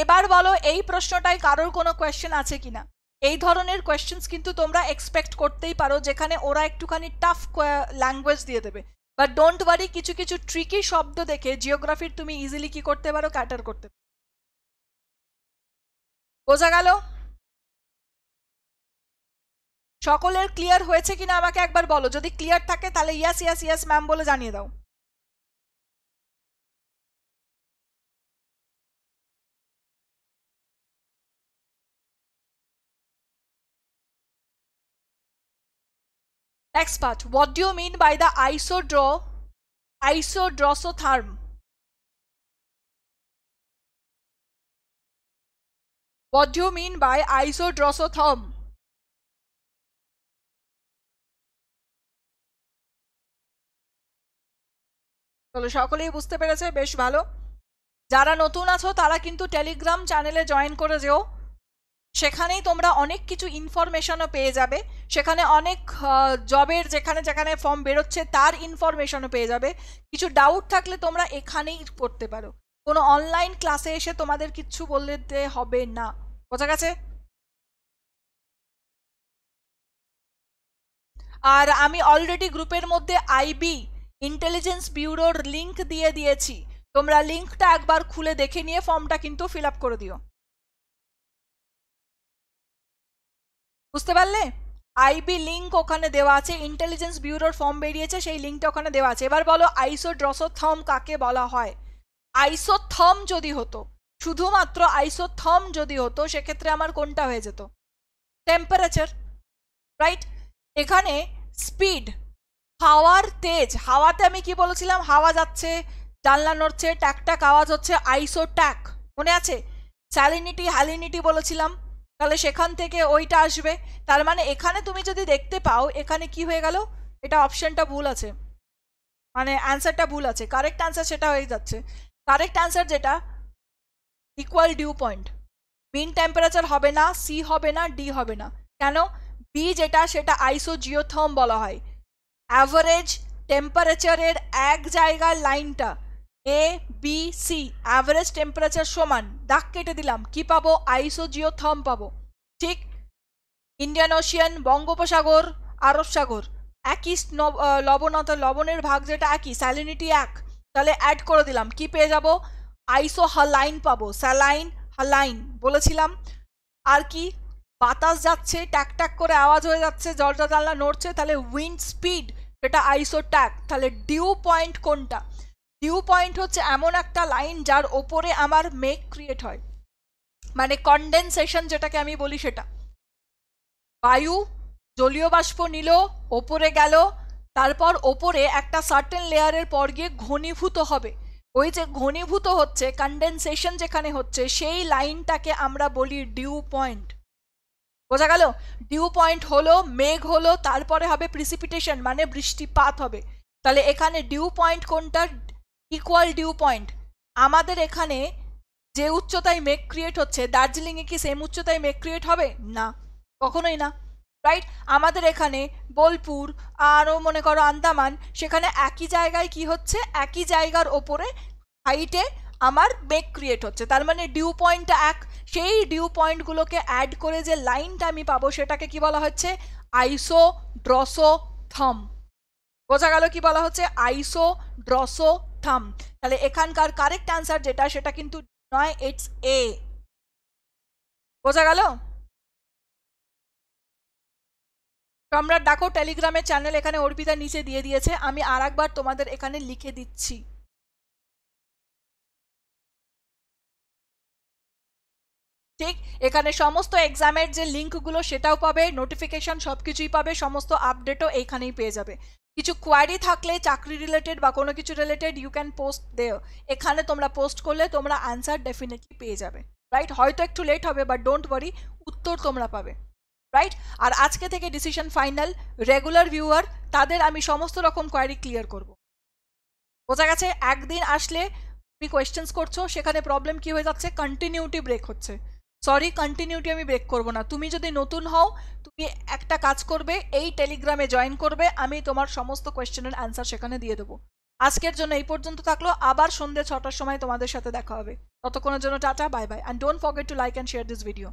এবার বলো এই প্রশ্নটায় কারোর কোনো কোয়েশ্চেন আছে কিনা এই ধরনের কোয়েশ্চেন্স কিন্তু তোমরা এক্সপেক্ট করতেই পারো যেখানে ওরা একটুখানি টাফ ল্যাঙ্গুয়েজ দিয়ে দেবে বাট ডোন্ট ওয়ারি কিছু কিছু ট্রিকি শব্দ দেখে জিওগ্রাফির তুমি ইজিলি কি করতে পারো ক্যাটার করতে বোঝা গেল সকলের ক্লিয়ার হয়েছে কিনা আমাকে একবার বলো যদি ক্লিয়ার থাকে তাহলে ইয়াস ইয়াস ইয়াস ম্যাম বলে জানিয়ে দাও expert what do you mean by the iso ড্র isodrosotherm what do you mean by ড্রসো থার্ম তাহলে সকলেই বুঝতে পেরেছে বেশ ভালো যারা নতুন আছো তারা কিন্তু টেলিগ্রাম চ্যানেলে জয়েন করে যেও সেখানেই তোমরা অনেক কিছু ইনফরমেশনও পেয়ে যাবে সেখানে অনেক জবের যেখানে যেখানে ফর্ম বেরোচ্ছে তার ইনফরমেশনও পেয়ে যাবে কিছু ডাউট থাকলে তোমরা এখানেই পড়তে পারো কোনো অনলাইন ক্লাসে এসে তোমাদের কিচ্ছু দিতে হবে না বোঝা গেছে আর আমি অলরেডি গ্রুপের মধ্যে আইবি ইন্টেলিজেন্স ব্যুরোর লিঙ্ক দিয়ে দিয়েছি তোমরা লিঙ্কটা একবার খুলে দেখে নিয়ে ফর্মটা কিন্তু ফিল আপ করে দিও বুঝতে পারলে আইবি লিঙ্ক ওখানে দেওয়া আছে ইন্টেলিজেন্স ব্যুরোর ফর্ম বেরিয়েছে সেই লিঙ্কটা ওখানে দেওয়া আছে এবার বলো আইসো ড্রসোথম কাকে বলা হয় আইসোথম যদি হতো শুধুমাত্র আইসোথম যদি হতো সেক্ষেত্রে আমার কোনটা হয়ে যেত টেম্পারেচার রাইট এখানে স্পিড হাওয়ার তেজ হাওয়াতে আমি কি বলেছিলাম হাওয়া যাচ্ছে জানলা নড়ছে ট্যাকট্যাক আওয়াজ হচ্ছে আইসো ট্যাক মনে আছে স্যালিনিটি হ্যালিনিটি বলেছিলাম তাহলে সেখান থেকে ওইটা আসবে তার মানে এখানে তুমি যদি দেখতে পাও এখানে কি হয়ে গেল এটা অপশনটা ভুল আছে মানে অ্যান্সারটা ভুল আছে কারেক্ট অ্যান্সার সেটা হয়ে যাচ্ছে কারেক্ট অ্যান্সার যেটা equal dew point mean temperature হবে না সি হবে না ডি হবে না কেন বি যেটা সেটা আইসো জিওথম বলা হয় অ্যাভারেজ টেম্পারেচারের এক জায়গার লাইনটা A B C average temperature সমান দাগ কেটে দিলাম কি পাবো আইসোজিও থম পাবো ঠিক ইন্ডিয়ান ওশিয়ান বঙ্গোপসাগর আরব সাগর একই লবণতা লবণের ভাগ যেটা একই স্যালিনিটি এক তাহলে অ্যাড করে দিলাম কি পেয়ে যাব আইসো হালাইন পাবো স্যালাইন হালাইন বলেছিলাম আর কি বাতাস যাচ্ছে ট্যাক ট্যাক করে আওয়াজ হয়ে যাচ্ছে জলটা জানলা নড়ছে তাহলে উইন্ড স্পিড এটা আইসো ট্যাক তাহলে ডিউ পয়েন্ট কোনটা ডিউ পয়েন্ট হচ্ছে এমন একটা লাইন যার ওপরে আমার মেঘ ক্রিয়েট হয় মানে কন্ডেনসেশন যেটাকে আমি বলি সেটা বায়ু জলীয় বাষ্প নিল ওপরে গেল তারপর ওপরে একটা সার্টেন লেয়ারের পর গিয়ে ঘনীভূত হবে ওই যে ঘনীভূত হচ্ছে কন্ডেনসেশন যেখানে হচ্ছে সেই লাইনটাকে আমরা বলি ডিউ পয়েন্ট বোঝা গেল ডিউ পয়েন্ট হলো মেঘ হলো তারপরে হবে প্রিসিপিটেশন মানে বৃষ্টিপাত হবে তাহলে এখানে ডিউ পয়েন্ট কোনটা ইকুয়াল ডিউ পয়েন্ট আমাদের এখানে যে উচ্চতায় মেঘ ক্রিয়েট হচ্ছে দার্জিলিংয়ে কি সেম উচ্চতায় মেঘ ক্রিয়েট হবে না কখনোই না রাইট আমাদের এখানে বোলপুর আরও মনে করো আন্দামান সেখানে একই জায়গায় কি হচ্ছে একই জায়গার ওপরে হাইটে আমার বেক ক্রিয়েট হচ্ছে তার মানে ডিউ পয়েন্টটা এক সেই ডিউ পয়েন্টগুলোকে অ্যাড করে যে লাইনটা আমি পাবো সেটাকে কি বলা হচ্ছে আইসো ড্রসো থম বোঝা গেল কি বলা হচ্ছে আইসো ড্রসো থাম তাহলে এখানকার কারেক্ট অ্যান্সার যেটা সেটা কিন্তু নয় ইটস এ বোঝা গেল সম্রাট ডাকো টেলিগ্রামের চ্যানেল এখানে অর্পিতা নিচে দিয়ে দিয়েছে আমি আর তোমাদের এখানে লিখে দিচ্ছি ঠিক এখানে সমস্ত এক্সামের যে লিঙ্কগুলো সেটাও পাবে নোটিফিকেশান সব কিছুই পাবে সমস্ত আপডেটও এইখানেই পেয়ে যাবে কিছু কোয়ারি থাকলে চাকরি রিলেটেড বা কোনো কিছু রিলেটেড ইউ ক্যান পোস্ট দেও এখানে তোমরা পোস্ট করলে তোমরা আনসার ডেফিনেটলি পেয়ে যাবে রাইট হয়তো একটু লেট হবে বাট ডোন্ট ওয়ারি উত্তর তোমরা পাবে রাইট আর আজকে থেকে ডিসিশন ফাইনাল রেগুলার ভিউয়ার তাদের আমি সমস্ত রকম কোয়ারি ক্লিয়ার করব বোঝা গেছে একদিন আসলে তুমি কোয়েশ্চেন্স করছো সেখানে প্রবলেম কি হয়ে যাচ্ছে কন্টিনিউটি ব্রেক হচ্ছে সরি কন্টিনিউটি আমি ব্রেক করব না তুমি যদি নতুন হও তুমি একটা কাজ করবে এই টেলিগ্রামে জয়েন করবে আমি তোমার সমস্ত কোয়েশ্চেনের অ্যান্সার সেখানে দিয়ে দেবো আজকের জন্য এই পর্যন্ত থাকলো আবার সন্ধ্যে ছটার সময় তোমাদের সাথে দেখা হবে ততক্ষণের জন্য tata bye bye and don't forget to like and share this video